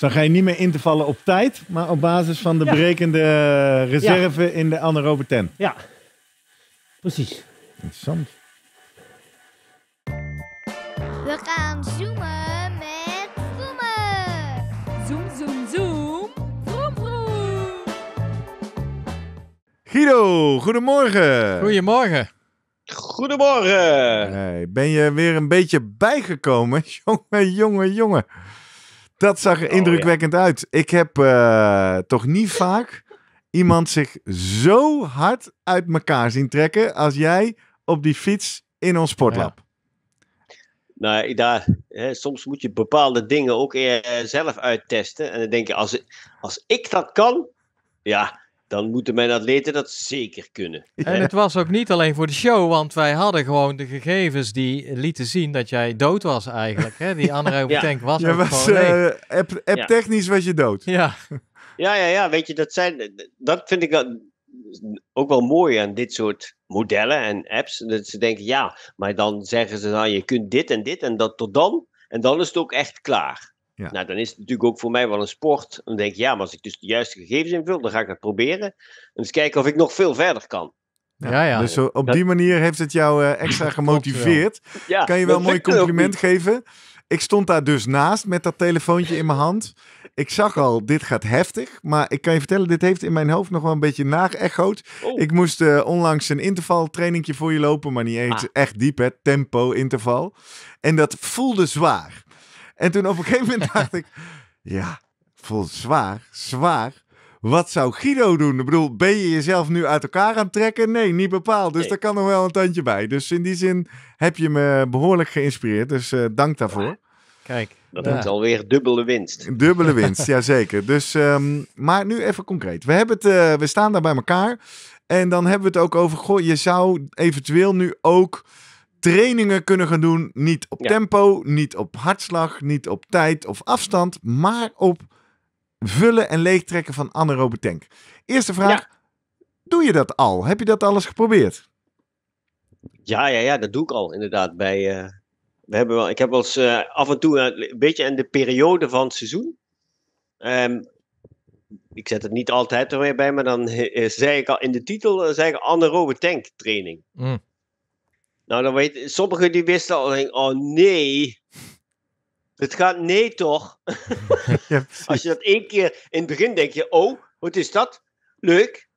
dan ga je niet meer in te vallen op tijd, maar op basis van de berekende reserve in de anaerobe ten. Ja, precies. Interessant. We gaan zoomen met Vroemen. Zoom, zoom, zoom. Vroom, vroom. Guido, goedemorgen. Goedemorgen. Goedemorgen. ben je weer een beetje bijgekomen? Jongen, jongen, jongen. Dat zag er oh, indrukwekkend uit. Ik heb eh, toch niet vaak iemand zich zo hard uit elkaar zien trekken als jij op die fiets in ons sportlab. Nou, daar, hè, soms moet je bepaalde dingen ook eh, zelf uittesten. En dan denk je, als, als ik dat kan, ja, dan moeten mijn atleten dat zeker kunnen. En het was ook niet alleen voor de show, want wij hadden gewoon de gegevens die lieten zien dat jij dood was eigenlijk. Hè? Die andere ja. tank was, ja, was uh, app, technisch was je dood. Ja. ja, ja, ja, weet je, dat, zijn, dat vind ik ook wel mooi aan dit soort modellen en apps. Dat ze denken, ja, maar dan zeggen ze, nou, je kunt dit en dit en dat tot dan. En dan is het ook echt klaar. Nou, dan is het natuurlijk ook voor mij wel een sport. Dan denk ik, ja, maar als ik dus de juiste gegevens invul, dan ga ik het proberen. En eens kijken of ik nog veel verder kan. Ja, ja, Dus op die manier heeft het jou eh, extra gemotiveerd. Ja, kan je wel een mooi compliment geven? Ik stond daar dus naast met dat telefoontje in mijn hand. Ik zag al, dit gaat heftig. Maar ik kan je vertellen, dit heeft in mijn hoofd nog wel een beetje nageëchoot. Oh. Ik moest eh, onlangs een intervaltrainingje voor je lopen. Maar niet eens ah. echt diep, hè. Tempo, interval. En dat voelde zwaar. En toen op een gegeven moment dacht ik, ja, vol zwaar, zwaar. Wat zou Guido doen? Ik bedoel, ben je jezelf nu uit elkaar aan trekken? Nee, niet bepaald. Dus daar kan nog wel een tandje bij. Dus in die zin heb je me behoorlijk geïnspireerd. Dus eh, dank daarvoor. Kijk. Dat is alweer dubbele winst. Dubbele winst, zeker. Dus, ehm, maar nu even concreet. We, hebben het, eh, we staan daar bij elkaar. En dan hebben we het ook over, goh, je zou eventueel nu ook trainingen kunnen gaan doen. Niet op tempo, niet op hartslag, niet op tijd of afstand, maar op vullen en leegtrekken van anaerobe tank. Eerste vraag, doe je dat al? Heb je dat alles geprobeerd? Ja, ja, ja, dat doe ik al inderdaad. Bij, eh, we hebben wel, ik heb wel eens eh, af en toe eh, een beetje in de periode van het seizoen. Ehm, ik zet het niet altijd er weer bij, maar dan zei ik al in de titel zei ik anaerobe training. Mm. Nou, dan weet, sommigen die wisten al, denk, oh nee, het gaat nee toch? als je dat één keer in het begin denk je, oh, wat is dat? Leuk.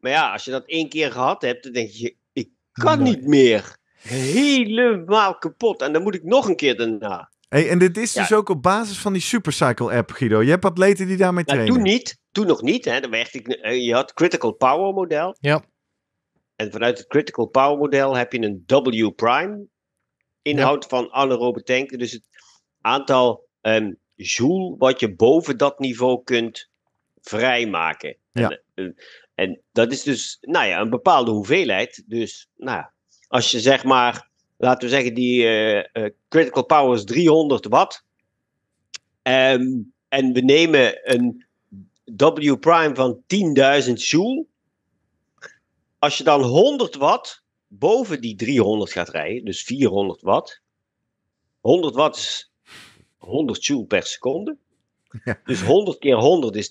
Maar ja, als je dat één keer gehad hebt, dan denk je, ik kan niet meer. Helemaal kapot. En dan moet ik nog een keer daarna. Hey, en dit is dus ook op basis van die Supercycle app, Guido. Je hebt atleten die daarmee nou, trainen. Toen niet. Toen nog niet. Hè. Dan werd ik, eh, je had Critical Power model. Ja. En vanuit het critical power model heb je een W-prime inhoud van alle tanken. Dus het aantal ehm, joule wat je boven dat niveau kunt vrijmaken. Ja. En, eh, en, dat is dus nou ja, een bepaalde hoeveelheid. Dus nou, als je zeg maar, laten we zeggen, die eh, eh, critical power is 300 watt. Ehm, en we nemen een W prime van 10.000 joule. Als je dan 100 watt boven die 300 gaat rijden, dus 400 watt. 100 watt is 100 joule per seconde. Dus 100 keer 100 is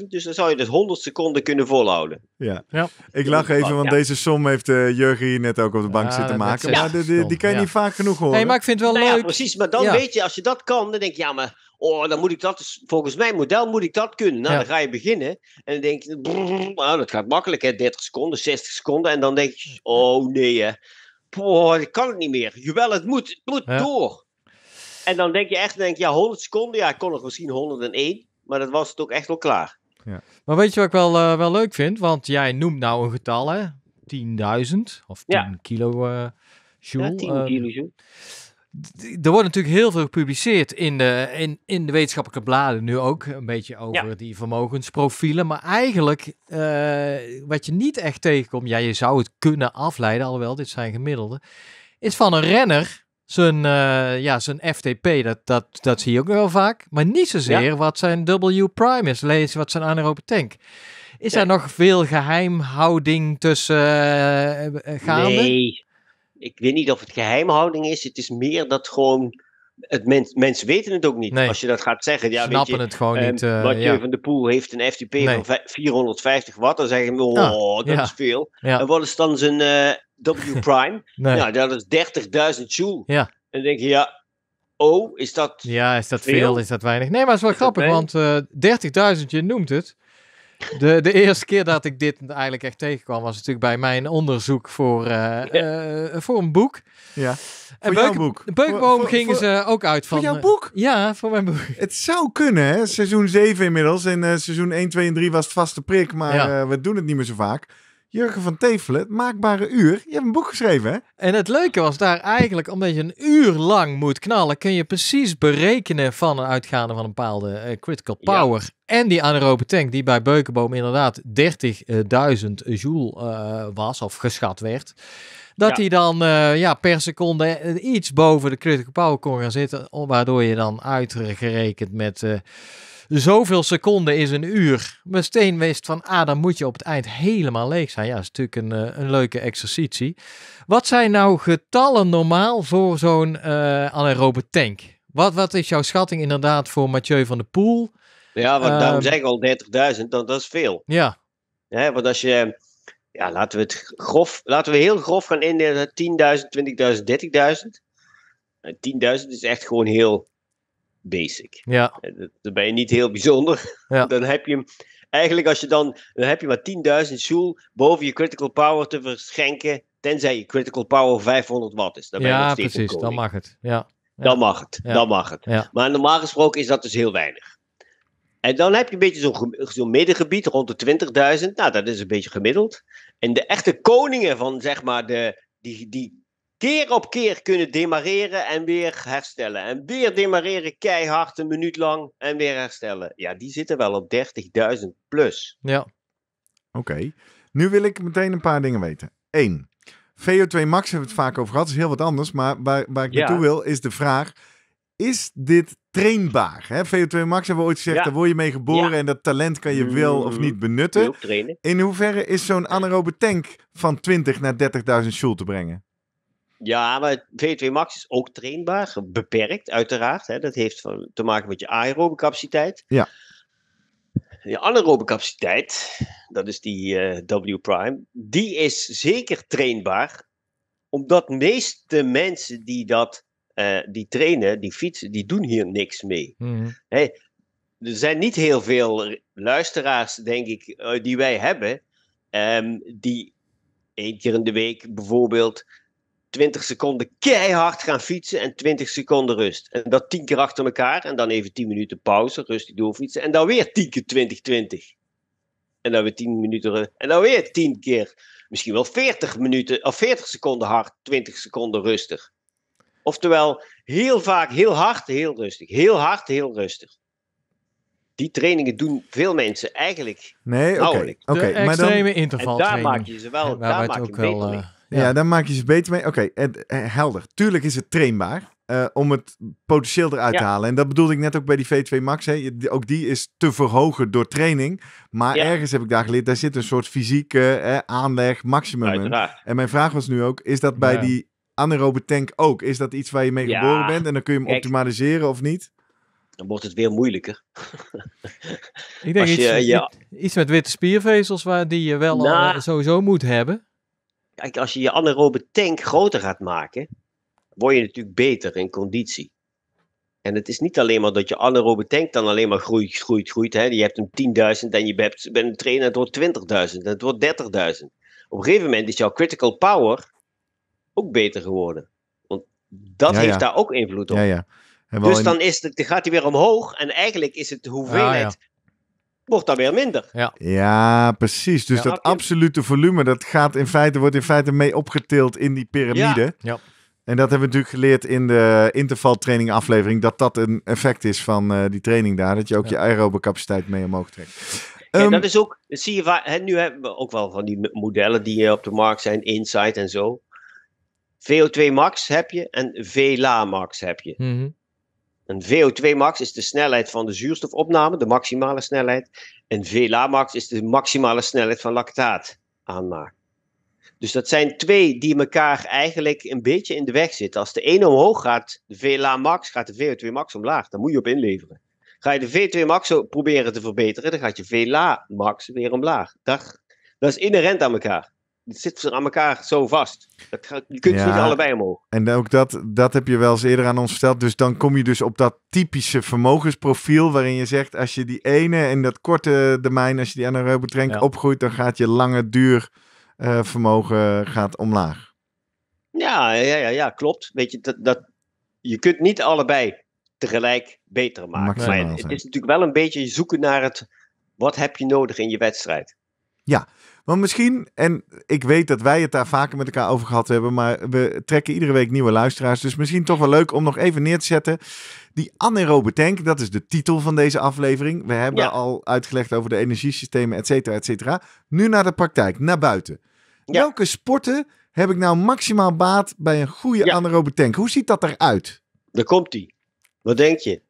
10.000. Dus dan zou je dus 100 seconden kunnen volhouden. Ja. ja. Ik lach even, want deze som heeft eh, Jurgen hier net ook op de bank zitten maken. Maar die, die, kan je niet vaak genoeg horen. Nee, maar ik vind het wel nou leuk. precies, maar dan weet je, als je dat kan, dan denk je, ja, maar oh, dan moet ik dat, dus, volgens mijn model moet ik dat kunnen. Nou, dan ga je beginnen en dan denk je, nou, dat gaat makkelijk, hè, 30 seconden, 60 seconden. En dan denk je, oh nee, hè. ik kan het niet meer. Jawel, het moet, het moet door. En dan denk je echt, denk, ja, 100 seconden, ja, ik kon er misschien 101, maar dat was het ook echt wel klaar. Ja. Maar weet je wat ik wel, eh, wel leuk vind? Want jij noemt nou een getal, hè? 10.000 of 10 ja. kilo uh, eh, joule. Ja, 10 ehm, kilo joule er wordt natuurlijk heel veel gepubliceerd in de, in, in de wetenschappelijke bladen nu ook. Een beetje over die vermogensprofielen. Maar eigenlijk, eh, wat je niet echt tegenkomt, ja, je zou het kunnen afleiden, alhoewel dit zijn gemiddelde, is van een renner. Zijn, eh, ja, zijn FTP, dat, dat, dat zie je ook wel vaak. Maar niet zozeer wat zijn W prime is, lees wat zijn anaerobe tank. Is ja. er nog veel geheimhouding tussen eh, gaande? Nee, ik weet niet of het geheimhouding is. Het is meer dat gewoon. Het mens, mensen weten het ook niet. Als je dat gaat zeggen. Ja, Snappen weet je, het gewoon ehm, niet. Uh, van de Poel heeft een FTP van 450 watt. Dan zeggen we, oh, dat is veel. En wat is dan zijn eh, W prime? Nou, dat is 30.000 joule. En dan denk je, ja, oh, is dat Ja, is dat veel? Is dat weinig? Nee, maar het is wel grappig, want 30.000, eh, je noemt het. De, de eerste keer dat ik dit eigenlijk echt tegenkwam, was natuurlijk bij mijn onderzoek voor, uh, uh, voor een boek. Ja. En voor Beuk, Beukboom voor, gingen ze ook uit van. Voor jouw eh, boek? ja, voor mijn boek. Het zou kunnen, hè? Seizoen 7 inmiddels. En uh, seizoen 1, 2 en 3 was het vaste prik, maar ja. we doen het niet meer zo vaak. Jurgen van Tevelen, het maakbare uur. Je hebt een boek geschreven, hè? En het leuke was daar eigenlijk, omdat je een uur lang moet knallen, kun je precies berekenen van een uitgaande van een bepaalde eh, critical power. En die anaerobe tank, die bij Beukenboom inderdaad 30.000 joule eh, was, of geschat werd. Dat hij dan eh, ja, per seconde iets boven de critical power kon gaan zitten. Waardoor je dan uitgerekend met zoveel seconden is een uur. Mijn steen wist van, ah, dan moet je op het eind helemaal leeg zijn. Ja, dat is natuurlijk een, eh, een leuke exercitie. Wat zijn nou getallen normaal voor zo'n uh, anaerobe tank? Wat, wat is jouw schatting inderdaad voor Mathieu van de Poel? Ja, want ehm, daarom zeg ik al 30.000, dat, dat is veel. Ja. Ja, want als je, ja, laten we het grof, laten we heel grof gaan indelen, 10.000, 20.000, 30.000. 10.000 is echt gewoon heel basic. Ja. Eh, dan ben je niet heel bijzonder. Ja. Dan heb je eigenlijk als je dan, dan heb je maar 10.000 joule boven je critical power te verschenken, tenzij je critical power 500 watt is. Dan ben je ja, precies, dan mag het. Ja. Dan mag het, dan mag het. Ja. Maar normaal gesproken is dat dus heel weinig. En dan heb je een beetje zo'n zo middengebied rond de 20.000. Nou, dat is een beetje gemiddeld. En de echte koningen van zeg maar de, die, die keer op keer kunnen demareren en weer herstellen. En weer demareren keihard een minuut lang en weer herstellen. Ja, die zitten wel op 30.000 plus. Ja. Oké. Nu wil ik meteen een paar dingen weten. Eén. VO2 max hebben we het mm. vaak over gehad. is heel wat anders. Maar waar, waar ik naartoe wil is de vraag. Is dit trainbaar? VO2 max hebben we ooit gezegd. Daar word je mee geboren. En dat talent kan je wel of niet mm. benutten. In hoeverre is zo'n anaerobe tank van 20 naar 30.000 joule te brengen? Ja, maar v 2 max is ook trainbaar, beperkt uiteraard. Hè. Dat heeft te maken met je aerobe capaciteit. Ja. Je anaerobe capaciteit, dat is die eh, W prime, die is zeker trainbaar, omdat meeste mensen die dat eh, die trainen, die fietsen, die doen hier niks mee. Mm er zijn niet heel veel luisteraars, denk ik, eh, die wij hebben, ehm, die één keer in de week bijvoorbeeld 20 seconden keihard gaan fietsen en 20 seconden rust. En dat 10 keer achter elkaar en dan even 10 minuten pauze, rustig doorfietsen en dan weer 10 keer 20, 20. En dan weer 10 minuten en dan weer 10 keer, misschien wel 40 minuten of 40 seconden hard, 20 seconden rustig. Oftewel, heel vaak heel hard, heel rustig. Heel hard, heel rustig die trainingen doen veel mensen eigenlijk nee, okay, nauwelijks. Okay, de extreme maar dan, en daar maak je ze wel, daar maak je beter mee. Eh, ja, ja daar maak je ze beter mee. Oké, eh, helder. Tuurlijk is het trainbaar. Eh, om het potentieel eruit te halen. En dat bedoelde ik net ook bij die V2 Max. Hè. Ook die is te verhogen door training. Maar ergens heb ik daar geleerd, daar zit een soort fysieke hè, eh, aanleg, maximum in. En mijn vraag was nu ook, is dat bij die anaerobe tank ook? Is dat iets waar je mee geboren bent en dan kun je hem optimaliseren of niet? Dan wordt het weer moeilijker. ik denk je, iets, met witte spiervezels waar die je wel al, nou. sowieso moet hebben als je je anaerobe tank groter gaat maken, word je natuurlijk beter in conditie. En het is niet alleen maar dat je anaerobe tank dan alleen maar groeit, groeit, groeit. Hè. Je hebt hem 10.000 en je bent, een trainer, het wordt 20.000 en het wordt 30.000. Op een gegeven moment is jouw critical power ook beter geworden. Want dat heeft daar ook invloed op. Ja, ja. Dus dan, is dan gaat hij weer omhoog en eigenlijk is het de ah, hoeveelheid wordt dat weer minder. Ja, ja precies. Dus dat absolute volume, dat gaat in feite, wordt in feite mee opgetild in die piramide. Ja. En dat hebben we natuurlijk geleerd in de intervaltraining aflevering, dat dat een effect is van eh, die training daar, dat je ook je aerobe capaciteit mee omhoog trekt. Um, dat is ook, dat zie je hè, nu hebben we ook wel van die modellen die eh, op de markt zijn, Insight en zo. VO2 max heb je en VLA max heb je. Mm een VO2 max is de snelheid van de zuurstofopname, de maximale snelheid. En VLA max is de maximale snelheid van lactaat aanmaak. Dus dat zijn twee die elkaar eigenlijk een beetje in de weg zitten. Als de ene omhoog gaat, de VLA max, gaat de VO2 max omlaag. Daar moet je op inleveren. Ga je de VO2 max proberen te verbeteren, dan gaat je VLA max weer omlaag. Dat, dat is inherent aan elkaar het zit aan elkaar zo vast. Dat je kunt ja, niet allebei omhoog. En ook dat, dat heb je wel eens eerder aan ons verteld. Dus dan kom je dus op dat typische vermogensprofiel. waarin je zegt: als je die ene in dat korte termijn, als je die anaerobe een ja. opgroeit. dan gaat je lange duur eh, vermogen gaat omlaag. Ja, ja, ja, ja, klopt. Weet je, dat, dat, je kunt niet allebei tegelijk beter maken. Maar het, het is natuurlijk wel een beetje zoeken naar het. wat heb je nodig in je wedstrijd? Ja, want misschien, en ik weet dat wij het daar vaker met elkaar over gehad hebben, maar we trekken iedere week nieuwe luisteraars. Dus misschien toch wel leuk om nog even neer te zetten. Die anaerobe tank, dat is de titel van deze aflevering. We hebben al uitgelegd over de energiesystemen, et cetera, et cetera. Nu naar de praktijk, naar buiten. Welke sporten heb ik nou maximaal baat bij een goede ja. anaerobe tank? Hoe ziet dat eruit? Daar komt die Wat denk je?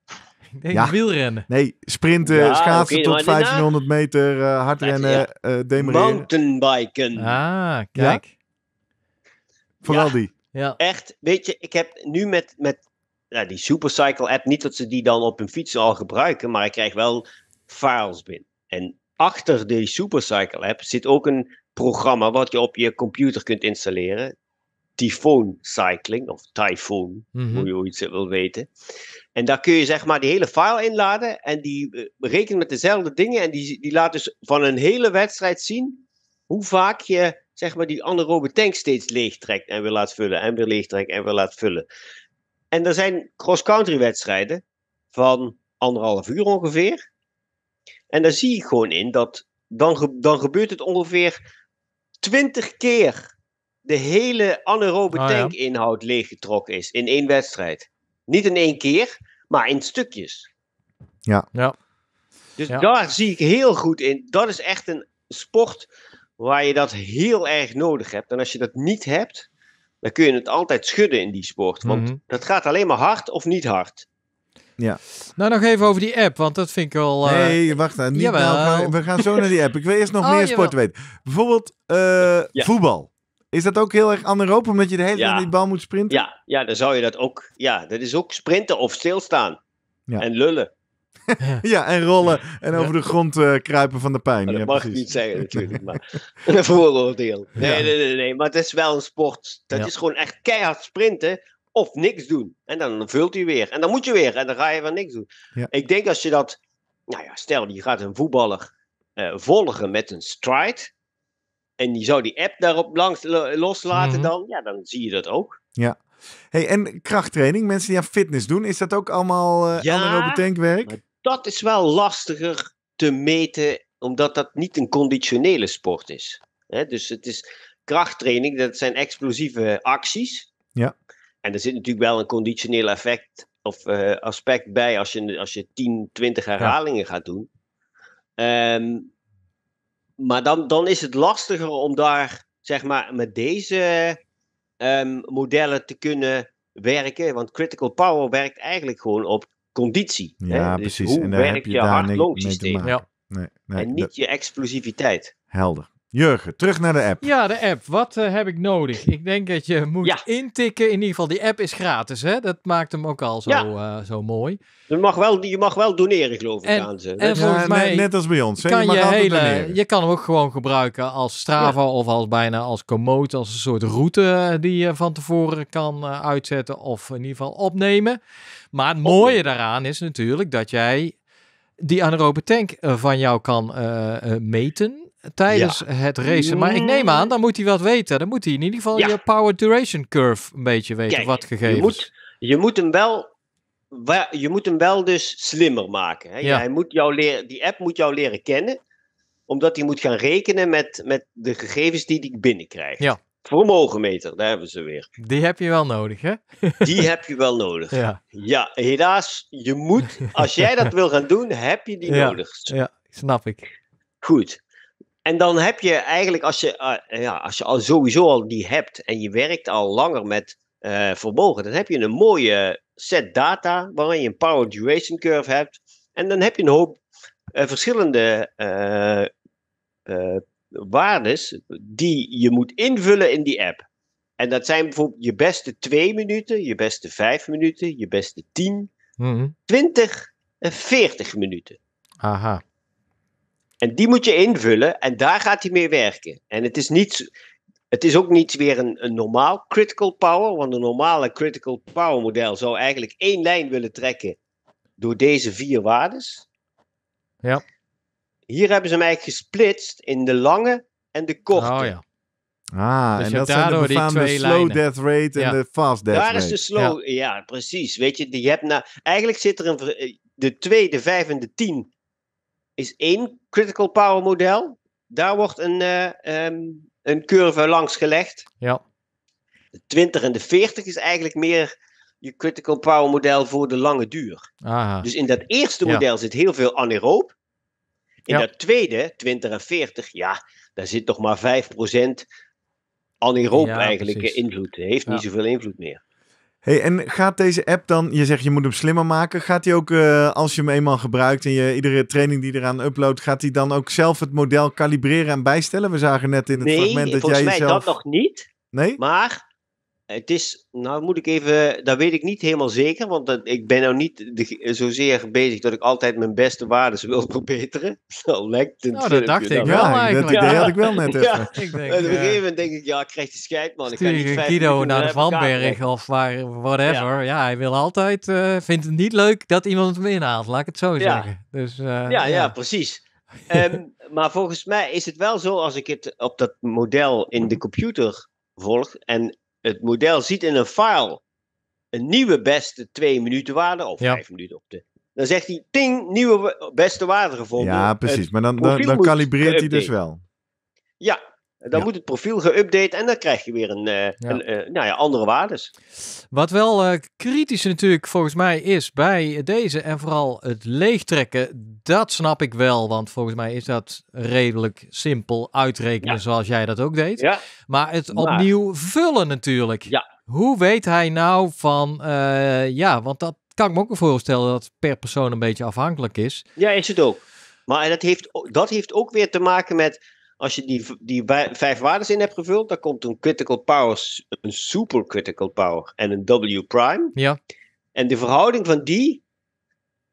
Nee, ja. wielrennen. Nee, sprinten, schaatsen tot 1500 meter, uh, hardrennen, uh, Mountainbiken. Ah, kijk. Vooral die. Ja. Echt, weet je, ik heb nu met, met nou, die Supercycle app, niet dat ze die dan op hun fiets al gebruiken, maar ik krijg wel files binnen. En achter die Supercycle app zit ook een programma wat je op je computer kunt installeren. Typhoon cycling, of typhoon, mm -hmm. hoe je iets wil weten. En daar kun je zeg maar die hele file inladen en die eh, berekent met dezelfde dingen. En die, die laat dus van een hele wedstrijd zien hoe vaak je zeg maar die anaerobe tank steeds leegtrekt en weer laat vullen en weer leegtrekt en weer laat vullen. En er zijn cross-country wedstrijden van anderhalf uur ongeveer. En daar zie je gewoon in dat dan, dan gebeurt het ongeveer twintig keer de hele anaerobe oh, tankinhoud leeggetrokken is in één wedstrijd. Niet in één keer, maar in stukjes. Ja. ja. Dus daar zie ik heel goed in. Dat is echt een sport waar je dat heel erg nodig hebt. En als je dat niet hebt, dan kun je het altijd schudden in die sport. Want mhm. dat gaat alleen maar hard of niet hard. Ja. Nou, nog even over die app, want dat vind ik wel. Eh, nee, wacht nou, niet nou, we gaan zo naar die app. Ik wil eerst nog oh, meer sporten weten. Bijvoorbeeld uh, ja. voetbal. Is dat ook heel erg anaeroop omdat je de hele tijd die bal moet sprinten? Ja, ja, dan zou je dat ook. Ja, dat is ook sprinten of stilstaan. Ja. En lullen. ja, en rollen en over de grond eh, kruipen van de pijn. dat mag precies. niet zeggen natuurlijk, maar een vooroordeel. Nee, nee, nee, nee, maar het is wel een sport. Dat is gewoon echt keihard sprinten of niks doen. En dan vult hij weer. En dan moet je weer. En dan ga je weer niks doen. Ik denk als je dat. Nou ja, stel, je gaat een voetballer eh, volgen met een stride en die zou die app daarop langs, loslaten mhm. dan, ja, dan zie je dat ook. Ja. Hey, en krachttraining, mensen die aan fitness doen, is dat ook allemaal uh, ja, anaerobe tankwerk? Dat is wel lastiger te meten, omdat dat niet een conditionele sport is. dus het is krachttraining, dat zijn explosieve acties. Ja. En er zit natuurlijk wel een conditioneel effect of eh, aspect bij als je, als je 10, 20 herhalingen gaat doen. Um, maar dan, dan is het lastiger om daar, zeg maar, met deze ehm, modellen te kunnen werken. Want critical power werkt eigenlijk gewoon op conditie. Ja, hè? Dus precies. Hoe en daar heb je, je hardloonsysteem? Ja. Nee, nee, en niet je explosiviteit. Helder. Jurgen, terug naar de app. Ja, de app. Wat eh, heb ik nodig? Ik denk dat je moet intikken. In ieder geval, die app is gratis. Hè? Dat maakt hem ook al zo, eh, zo mooi. Je mag, wel, je mag wel doneren, geloof ik. aan ze. En volgens mij, net als bij ons. je, je kan hem ook gewoon gebruiken als Strava of als bijna als Komoot. Als een soort route eh, die je van tevoren kan uitzetten of in ieder geval opnemen. Maar het mooie daaraan is natuurlijk dat jij die anaerobe tank van jou kan meten tijdens het racen. Maar ik neem aan, dan moet hij wat weten. Dan moet hij in ieder geval je power duration curve een beetje weten. wat gegevens. Je moet, je moet hem wel. Je moet hem wel dus slimmer maken. Hè? Hij moet jou leren, die app moet jou leren kennen, omdat hij moet gaan rekenen met, met de gegevens die hij binnenkrijgt. Ja. Vermogenmeter, daar hebben ze weer. Die heb je wel nodig, hè? Die heb je wel nodig. Ja, ja helaas, je moet, als jij dat wil gaan doen, heb je die ja. nodig. Ja, snap ik. Goed. En dan heb je eigenlijk, als je, eh, ja, als je al sowieso al die hebt en je werkt al langer met eh, vermogen, dan heb je een mooie set data waarin je een power duration curve hebt. En dan heb je een hoop eh, verschillende waardes die je moet invullen in die app. En dat zijn bijvoorbeeld je beste twee minuten, je beste vijf minuten, je beste tien, mhm. twintig en veertig minuten. Aha. En die moet je invullen en daar gaat hij mee werken. En het is, niet, het is ook niet weer een, een normaal critical power, want een normale critical power model zou eigenlijk één lijn willen trekken door deze vier waardes. Ja. Hier hebben ze hem eigenlijk gesplitst in de lange en de korte. Oh, ja. Ah, dus en dat zijn de befaamde slow death rate en de fast death rate. Daar is de slow, ja. precies. Weet je, je hebt nou eigenlijk zit er een, eh, de 2, de 5 en de 10 is één critical power model. Daar wordt een, eh, ehm, een curve langs gelegd. Ja. De 20 en de 40 is eigenlijk meer je critical power model voor de lange duur. Aha. Dus in dat eerste model zit heel veel anaeroop. In dat tweede, 20 en 40, ja, daar zit toch maar 5% anaeroop ja, eigenlijk eh, invloed. Heeft niet zoveel invloed meer. Hey, en gaat deze app dan, je zegt je moet hem slimmer maken, gaat hij ook eh, als je hem eenmaal gebruikt en je iedere training die eraan uploadt, gaat hij dan ook zelf het model kalibreren en bijstellen? We zagen net in het fragment dat jij jezelf... Nee, volgens mij dat nog niet. Nee? Maar het is, nou moet ik even, dat weet ik niet helemaal zeker, want ik ben nou niet de, zozeer bezig dat ik altijd mijn beste waarden wil verbeteren. Zo lijkt het nou, dat dacht ik wel eigenlijk. Dat idee had ik wel net even. Ja, ik denk, op een gegeven eh, moment denk ik, ja, ik krijg de scheid man. Ik kan niet Guido naar de Vanberg of waar, whatever. Ja. hij wil altijd, eh, vindt het niet leuk dat iemand hem inhaalt, laat ik het zo zeggen. Dus, eh, ja, ja, precies. Ehm, maar volgens mij is het wel zo, als ik het op dat model in de computer volg en het model ziet in een file een nieuwe beste twee minuten waarde, of vijf minuten op de. Dan zegt hij, ting, nieuwe beste waarde gevonden. Ja, precies. Maar dan, dan, dan kalibreert hij eh, dus wel. Ja, dan moet het profiel geüpdate en dan krijg je weer een, eh, een eh, nou ja, andere waardes. Wat wel eh, kritisch natuurlijk volgens mij is bij deze en vooral het leegtrekken, dat snap ik wel. Want volgens mij is dat redelijk simpel uitrekenen zoals jij dat ook deed. Maar het opnieuw vullen natuurlijk. Hoe weet hij nou van, ja, want dat kan ik me ook voorstellen dat per persoon een beetje afhankelijk is. Ja, is het ook. Maar dat heeft, dat heeft ook weer te maken met als je die, die vijf waarden in hebt gevuld, dan komt een critical power, een super critical power en een W prime. Ja. En de verhouding van die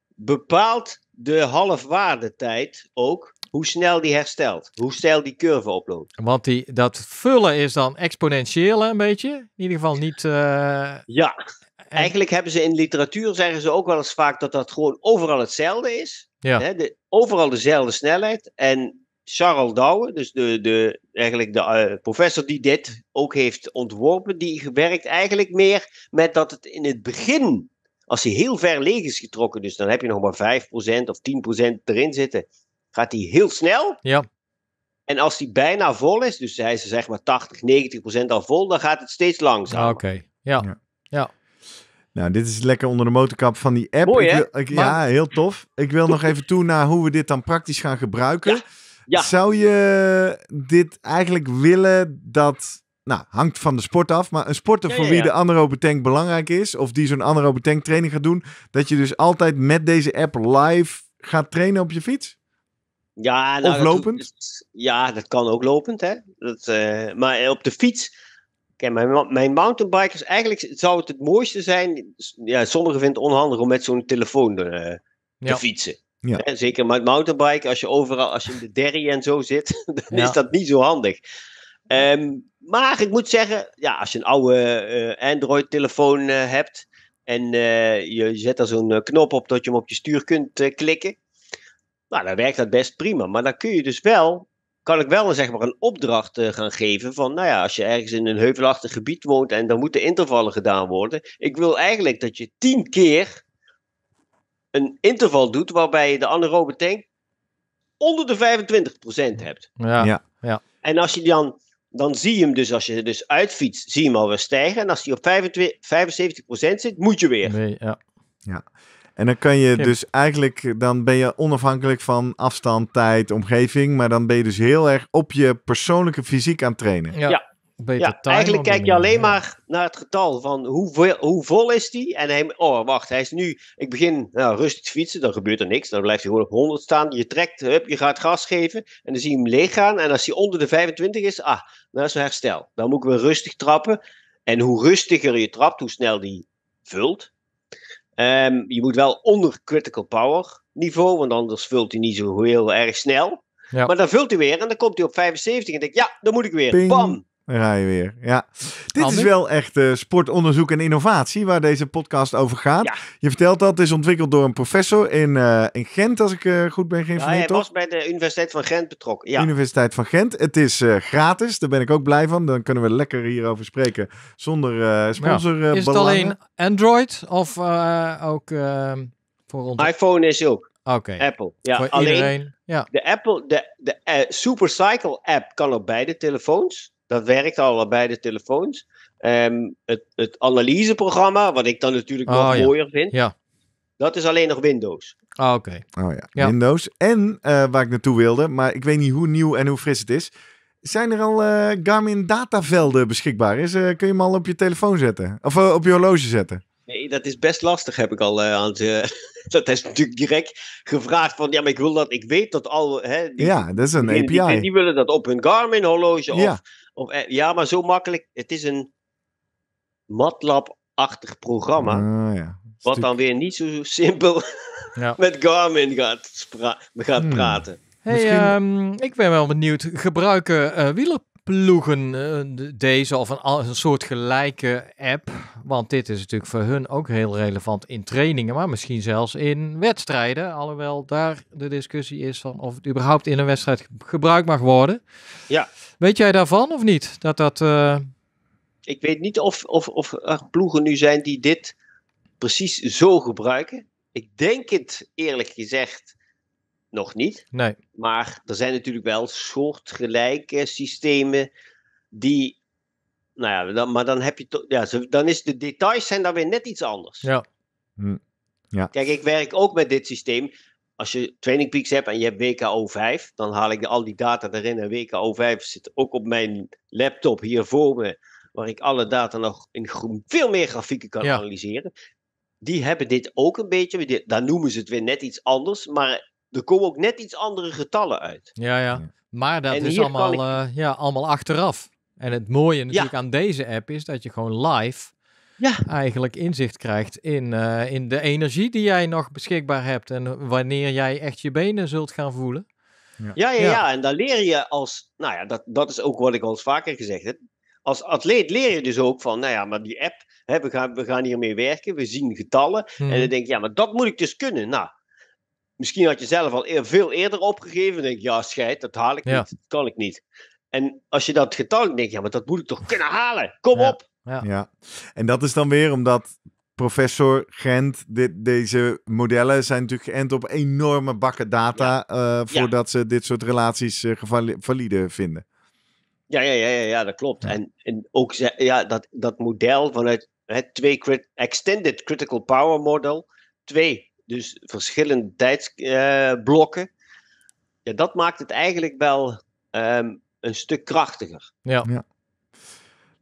bepaalt de halfwaardetijd ook hoe snel die herstelt, hoe snel die curve oploopt. Want die, dat vullen is dan exponentieel een beetje, in ieder geval niet... Eh, ja, eigenlijk hebben ze in literatuur, zeggen ze ook wel eens vaak dat dat gewoon overal hetzelfde is. Ja. de, overal dezelfde snelheid en Charles Douwe, dus de, de, eigenlijk de eh, professor die dit ook heeft ontworpen, die werkt eigenlijk meer met dat het in het begin, als hij heel ver leeg is getrokken, dus dan heb je nog maar 5% of 10% erin zitten, gaat hij heel snel. Ja. En als hij bijna vol is, dus hij is zeg maar 80, 90% al vol, dan gaat het steeds langzamer. Ah, oké, ja. ja. Nou, dit is lekker onder de motorkap van die app. Mooi, hè? ja, heel tof. Ik wil nog even toe naar hoe we dit dan praktisch gaan gebruiken. Zou je dit eigenlijk willen dat... Nou, hangt van de sport af. Maar een sporter voor wie de anaerobe tank belangrijk is... of die zo'n anaerobe tank training gaat doen... dat je dus altijd met deze app live gaat trainen op je fiets? Ja, nou, of lopend? Dat, ja, dat kan ook lopend. Hè? Dat, eh, maar eh, op de fiets... Kijk, mijn, mijn mountainbikers, eigenlijk zou het het mooiste zijn. Ja, sommigen vinden het onhandig om met zo'n telefoon eh, te fietsen. Ja. Hè, zeker met mountainbike, als je overal, als je in de derry en zo zit, dan is dat niet zo handig. Ehm, maar ik moet zeggen, ja, als je een oude eh, Android-telefoon eh, hebt en eh, je zet daar zo'n knop op dat je hem op je stuur kunt klikken, nou, dan werkt dat best prima. Maar dan kun je dus wel, kan ik wel zeg maar, een opdracht gaan geven van, nou ja, als je ergens in een heuvelachtig gebied woont en dan moeten intervallen gedaan worden, ik wil eigenlijk dat je tien keer een interval doet waarbij je de anaerobe tank onder de 25% hebt. Ja. ja. En als je dan, dan zie je hem dus, als je dus uitfietst, zie je hem alweer stijgen. En als hij op 75% zit, moet je weer. Nee, ja. ja. En dan kan je dus eigenlijk, dan ben je onafhankelijk van afstand, tijd, omgeving. Maar dan ben je dus heel erg op je persoonlijke fysiek aan het trainen. ja ja, eigenlijk kijk je alleen maar naar het getal van hoe, hoe vol is die. En hij, oh wacht, hij is nu, ik begin nou, rustig te fietsen, dan gebeurt er niks. Dan blijft hij gewoon op 100 staan. Je trekt, hup, je gaat gas geven en dan zie je hem leeg gaan. En als hij onder de 25 is, ah, dat is een herstel. Dan moet ik weer rustig trappen. En hoe rustiger je trapt, hoe snel die vult. Ehm, je moet wel onder critical power niveau, want anders vult hij niet zo heel erg snel. Maar dan vult hij weer en dan komt hij op 75 en denk ja, dan moet ik weer. Bam! Rijen weer. Ja. Dit is wel echt eh, sportonderzoek en innovatie waar deze podcast over gaat. Je vertelt dat, het is ontwikkeld door een professor in, eh, in Gent, als ik eh, goed ben geïnformeerd. Ja, nou, hij was bij de Universiteit van Gent betrokken. Ja. Universiteit van Gent. Het is gratis, daar ben ik ook blij van. Dan kunnen we lekker hierover spreken zonder sponsor. Ja. is het alleen Android of ook voor ons? iPhone is ook. Oké. Apple. Ja, alleen. Iedereen, ja. De Apple, de, de Supercycle app kan op beide telefoons. Dat werkt al op beide telefoons. Ehm, het, het analyseprogramma, wat ik dan natuurlijk ah, nog mooier vind. Ja. Dat is alleen nog Windows. Ah, oké. Oh ja. Windows. En eh, waar ik naartoe wilde, maar ik weet niet hoe nieuw en hoe fris het is. Zijn er al uh, Garmin datavelden beschikbaar? Is, eh, kun je hem al op je telefoon zetten? Of op je horloge zetten? Nee, dat is best lastig, heb ik al aan het, Dat is natuurlijk direct gevraagd van, ja, maar ik wil dat, ik weet dat al... Hè, die, ja, dat is een API. Die, die, willen dat op hun Garmin horloge ja. of of, eh, ja, maar zo makkelijk. Het is een MATLAB-achtig programma. Ah, ja. Wat dan weer niet zo simpel ja. met Garmin gaat, gaat hmm. praten. Misschien... Ehm, ik ben wel benieuwd. Gebruiken uh, ploegen eh, deze of een, soort gelijke app? Want dit is natuurlijk voor hun ook heel relevant in trainingen, maar misschien zelfs in wedstrijden. Alhoewel daar de discussie is van of het überhaupt in een wedstrijd gebruikt mag worden. Ja. Weet jij daarvan of niet? Dat dat. Eh, Ik weet niet of, of, of er ploegen nu zijn die dit precies zo gebruiken. Ik denk het eerlijk gezegd nog niet. Nee. Maar er zijn natuurlijk wel soortgelijke systemen die. Nou ja, maar dan heb je toch. Ja, dan is de details zijn dan weer net iets anders. Ja. Hm. ja. Kijk, ik werk ook met dit systeem. Als je Training Peaks hebt en je hebt WKO5, dan haal ik al die data erin. En WKO5 zit ook op mijn laptop hier voor me, waar ik alle data nog in veel meer grafieken kan analyseren. Die hebben dit ook een beetje. Daar noemen ze het weer net iets anders. Maar er komen ook net iets andere getallen uit. Ja, ja. Maar dat is allemaal, eh, ja, allemaal achteraf. En het mooie natuurlijk aan deze app is dat je gewoon live ja. eigenlijk inzicht krijgt in, eh, in de energie die jij nog beschikbaar hebt en wanneer jij echt je benen zult gaan voelen. Ja, ja, ja, ja. en daar leer je als, nou ja, dat, dat is ook wat ik al vaker gezegd heb. Als atleet leer je dus ook van, nou ja, maar die app, hè, we, gaan, we gaan hiermee werken, we zien getallen. En mhm. dan denk je, ja, maar dat moet ik dus kunnen. Nou, Misschien had je zelf al veel eerder opgegeven. denk ja, scheid, dat haal ik niet. Dat kan ik niet. En als je dat getal je, ja, maar dat moet ik toch kunnen halen? Kom op! Ja. ja, en dat is dan weer omdat professor Gent. deze modellen zijn natuurlijk geënt op enorme bakken data. Eh, voordat ze dit soort relaties eh, valide vinden. Ja, ja, ja, ja, ja dat klopt. En, en ook ja, dat, dat model vanuit het twee extended critical power model. Twee dus verschillende tijdsblokken. Eh, ja, dat maakt het eigenlijk wel ehm, een stuk krachtiger. ja. ja.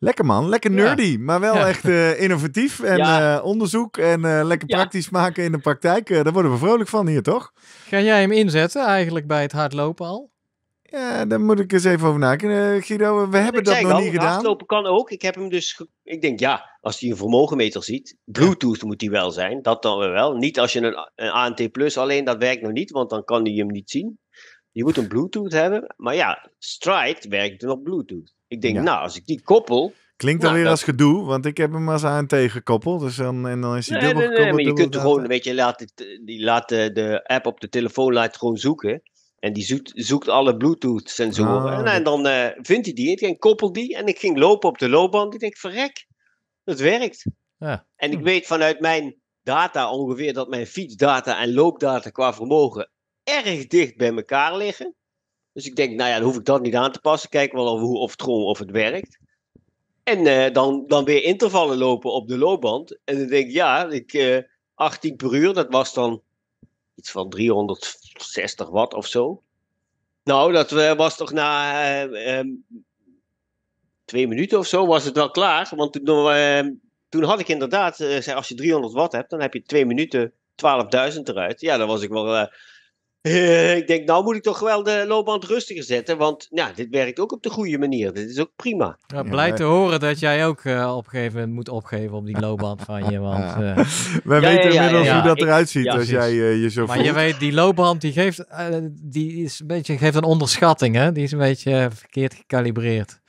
Lekker man, lekker nerdy, maar wel echt eh, innovatief en eh, onderzoek en lekker praktisch maken in de praktijk. daar worden we vrolijk van hier, toch? Ga jij hem inzetten eigenlijk bij het hardlopen al? Ja, daar moet ik eens even over nadenken. Eh, Guido, we hebben dat, nog niet gedaan. Hardlopen kan ook. Ik heb hem dus. Ik denk, ja, als hij een vermogenmeter ziet. Bluetooth moet hij wel zijn. Dat dan wel. Niet als je een, een ANT Plus alleen, dat werkt nog niet, want dan kan hij hem niet zien. Je moet een Bluetooth hebben. Maar ja, Stride werkt nog Bluetooth. Ik denk, nou, als ik die koppel. Klinkt nou, dan weer als gedoe, want ik heb hem als ANT gekoppeld. Dus dan, en dan is hij dubbel gekoppeld. je kunt gewoon, weet je, laat, die, laat de, eh, de app op de telefoon laat gewoon zoeken. En die zoekt, zoekt alle Bluetooth-sensoren. Ah, en, dan uh, vindt hij die. en koppelt die. En ik ging lopen op de loopband. Ik denk, verrek, dat werkt. Ja. En ik hm. weet vanuit mijn data ongeveer dat mijn fietsdata en loopdata qua vermogen erg dicht bij elkaar liggen. Dus ik denk, nou ja, dan hoef ik dat niet aan te passen. Kijk wel of, of of het werkt. En eh, dan, dan weer intervallen lopen op de loopband. En dan denk ik, ja, ik, 18 eh, per uur, dat was dan iets van 360 watt of zo. Nou, dat eh, was toch na eh, ehm, twee minuten of zo was het wel klaar. Want toen, eh, toen had ik inderdaad, zei, als je 300 watt hebt, dan heb je twee minuten 12.000 eruit. Ja, dan was ik wel eh, ik denk, nou moet ik toch wel de loopband rustiger zetten. Want ja dit werkt ook op de goede manier. Dit is ook prima. Ja, blij te horen dat jij ook eh, opgeven moet opgeven op die loopband van je. Want, eh, We weten inmiddels hoe dat eruit ziet als jij je zo maar je weet, die loopband die geeft, die is een beetje, geeft een onderschatting. Hè? Die is een beetje verkeerd gecalibreerd.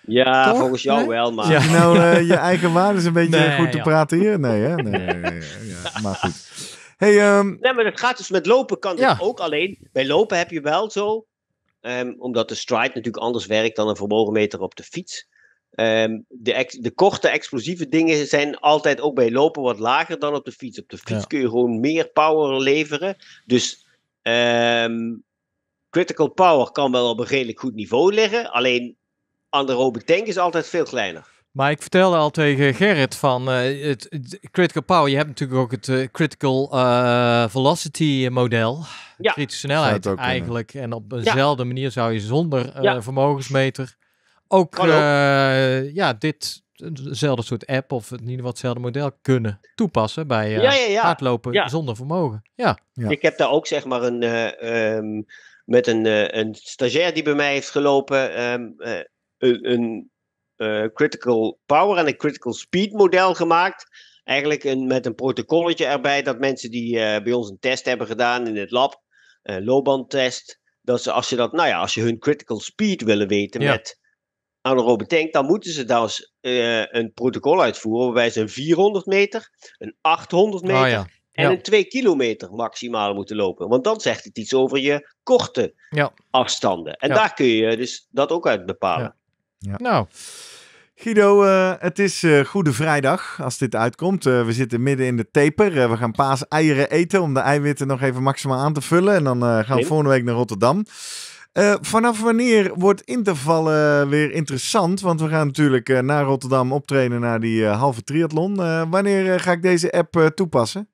Ja, volgens jou wel, maar... Ja. Nou, je eigen waarde is een beetje goed te praten hier? Nee, hè? Nee, ja, maar goed. Hey, ehm, Nee, maar dat gaat dus met lopen kan ja. ook. Alleen bij lopen heb je wel zo, ehm, omdat de stride natuurlijk anders werkt dan een vermogenmeter op de fiets. Ehm, de, de, korte explosieve dingen zijn altijd ook bij lopen wat lager dan op de fiets. Op de fiets kun je gewoon meer power leveren. Dus critical power kan wel op een redelijk goed niveau liggen. Alleen anaerobe tank is altijd veel kleiner. Maar ik vertelde al tegen Gerrit van eh, het, critical power. Je hebt natuurlijk ook het eh, critical eh, velocity model. Ja. Kritische snelheid eigenlijk. En op dezelfde manier zou je zonder vermogensmeter ook ja, dit hetzelfde soort app of in ieder geval hetzelfde model kunnen toepassen bij hardlopen zonder vermogen. Ja. Ik heb daar ook zeg maar een ehm, met een, een stagiair die bij mij heeft gelopen ehm, een eh, critical power en een critical speed model gemaakt. Eigenlijk een, met een protocolletje erbij dat mensen die eh, bij ons een test hebben gedaan in het lab, een eh, loopbandtest, dat ze als je dat, nou ja, als je hun critical speed willen weten ja. met anaerobe tank, dan moeten ze daar eens een protocol uitvoeren waarbij ze een 400 meter, een 800 ah, meter en een 2 kilometer maximaal moeten lopen. Want dan zegt het iets over je korte afstanden. En daar kun je dus dat ook uit bepalen. Ja. Nou. Guido, eh, het is eh, Goede Vrijdag als dit uitkomt. Eh, we zitten midden in de taper. we gaan paas eieren eten om de eiwitten nog even maximaal aan te vullen. En dan gaan we volgende week naar Rotterdam. vanaf wanneer wordt intervallen weer interessant? Want we gaan natuurlijk naar Rotterdam optreden naar die halve triathlon. wanneer ga ik deze app toepassen?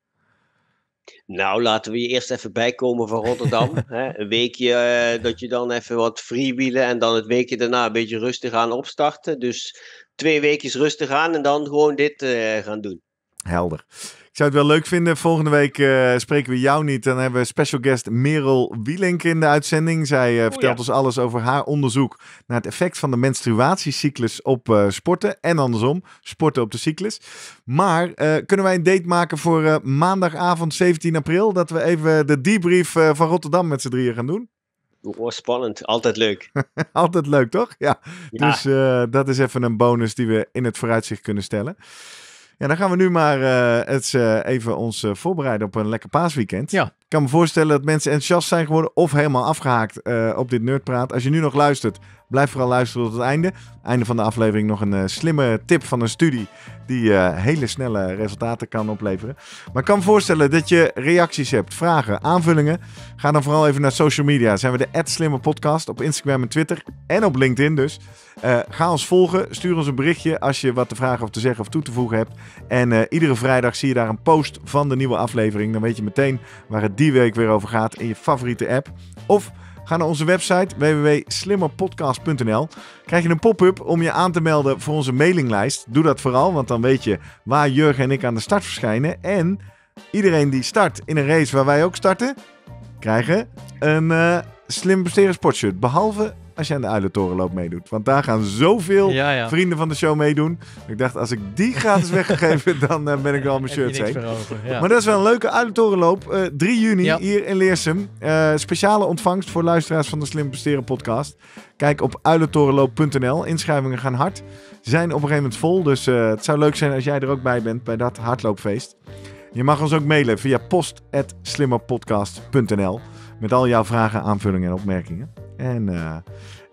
Nou, laten we je eerst even bijkomen van Rotterdam. hè? Een weekje eh, dat je dan even wat freewielen en dan het weekje daarna een beetje rustig aan opstarten. Dus twee weekjes rustig aan en dan gewoon dit eh, gaan doen. Helder. Ik zou het wel leuk vinden. Volgende week eh, spreken we jou niet. Dan hebben we special guest Merel Wielink in de uitzending. Zij eh, oh, vertelt ons alles over haar onderzoek naar het effect van de menstruatiecyclus op eh, sporten. En andersom, sporten op de cyclus. Maar kunnen wij een date maken voor maandagavond 17 april? Dat we even de debrief van Rotterdam met z'n drieën gaan doen? Oh, spannend, altijd leuk. altijd leuk, toch? Ja. ja. Dus dat is even een bonus die we in het vooruitzicht kunnen stellen. Ja, dan gaan we nu maar eens eh, eh, even ons eh, voorbereiden op een lekker paasweekend. Ja kan me voorstellen dat mensen enthousiast zijn geworden of helemaal afgehaakt eh, op dit nerdpraat. Als je nu nog luistert, blijf vooral luisteren tot het einde. Einde van de aflevering nog een eh, slimme tip van een studie die eh, hele snelle resultaten kan opleveren. Maar ik kan me voorstellen dat je reacties hebt, vragen, aanvullingen. Ga dan vooral even naar social media. Zijn we de Slimme Podcast op Instagram en Twitter en op LinkedIn dus. ga ons volgen, stuur ons een berichtje als je wat te vragen of te zeggen of toe te voegen hebt. En iedere vrijdag zie je daar een post van de nieuwe aflevering. Dan weet je meteen waar het die week weer over gaat in je favoriete app. Of ga naar onze website www.slimmerpodcast.nl. Krijg je een pop-up om je aan te melden voor onze mailinglijst. Doe dat vooral, want dan weet je waar Jurgen en ik aan de start verschijnen. En iedereen die start in een race waar wij ook starten, krijgen een uh, slim besteden sportshirt. Behalve als je aan de Uilentorenloop meedoet. Want daar gaan zoveel vrienden van de show meedoen. Ik dacht, als ik die gratis weggegeven, dan eh, ben ik wel mijn shirt zeker. Maar dat is wel een leuke Uilentorenloop. Uh, eh, 3 juni hier in Leersum. Eh, speciale ontvangst voor luisteraars van de Slim Presteren podcast. Kijk op uilentorenloop.nl. Inschrijvingen gaan hard. Zijn op een gegeven moment vol. Dus het zou leuk zijn als jij er ook bij bent bij dat hardloopfeest. Je mag ons ook mailen via post.slimmerpodcast.nl met al jouw vragen, aanvullingen en opmerkingen. En eh,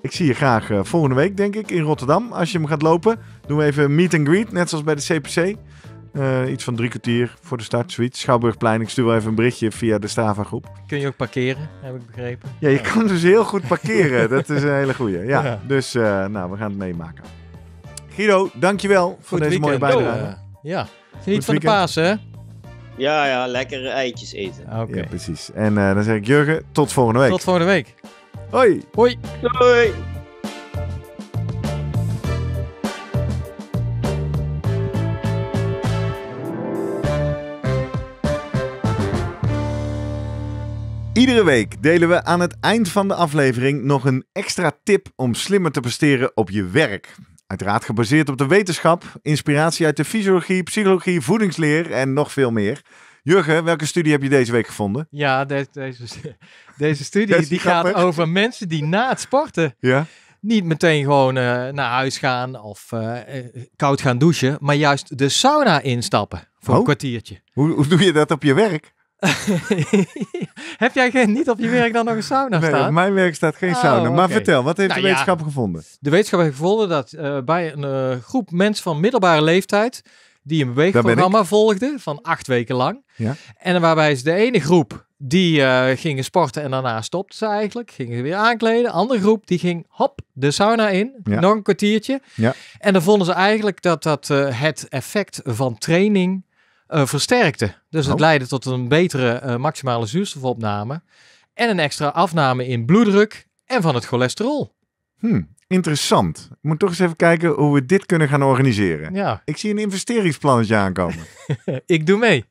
ik zie je graag eh, volgende week, denk ik, in Rotterdam. Als je hem gaat lopen, doen we even meet and greet, net zoals bij de CPC. Eh, iets van drie kwartier voor de start, zoiets. Schouwburgplein, ik stuur wel even een berichtje via de Strava-groep. Kun je ook parkeren, heb ik begrepen. Ja, je kan dus heel goed parkeren. Dat is een hele goeie. Ja, dus nou, we gaan het meemaken. Guido, dankjewel goed voor deze weekend. mooie bijdrage. Oh, ja, geniet van de paas, hè? Ja, ja, lekker eitjes eten. Ja, precies. En dan zeg ik Jurgen, tot volgende week. Tot volgende week. Hoi. Hoi. Doei. Iedere week delen we aan het eind van de aflevering nog een extra tip om slimmer te presteren op je werk. Uiteraard gebaseerd op de wetenschap, inspiratie uit de fysiologie, psychologie, voedingsleer en nog veel meer. Jurgen, welke studie heb je deze week gevonden? Ja, deze, deze, deze studie die gaat over mensen die na het sporten ja? niet meteen gewoon eh, naar huis gaan of eh, eh, koud gaan douchen, maar juist de sauna instappen voor een oh. kwartiertje. Hoe, hoe doe je dat op je werk? Heb jij geen, niet op je werk dan nog een sauna nee, staan? Op mijn werk staat geen oh, sauna. Maar vertel, wat heeft nou de wetenschap gevonden? De wetenschap heeft gevonden dat bij een groep mensen van middelbare leeftijd die een beweegprogramma volgde van acht weken lang. Ja. En waarbij ze de ene groep die eh, gingen sporten en daarna stopte ze eigenlijk. Gingen weer aankleden. Andere groep die ging hop de sauna in. Nog een kwartiertje. Ja. En dan vonden ze eigenlijk dat dat eh, het effect van training eh, versterkte. Dus het oh. leidde tot een betere maximale zuurstofopname. En een extra afname in bloeddruk en van het cholesterol. Hmm, interessant. Ik moet toch eens even kijken hoe we dit kunnen gaan organiseren. Ja. Ik zie een investeringsplannetje aankomen. ik doe mee.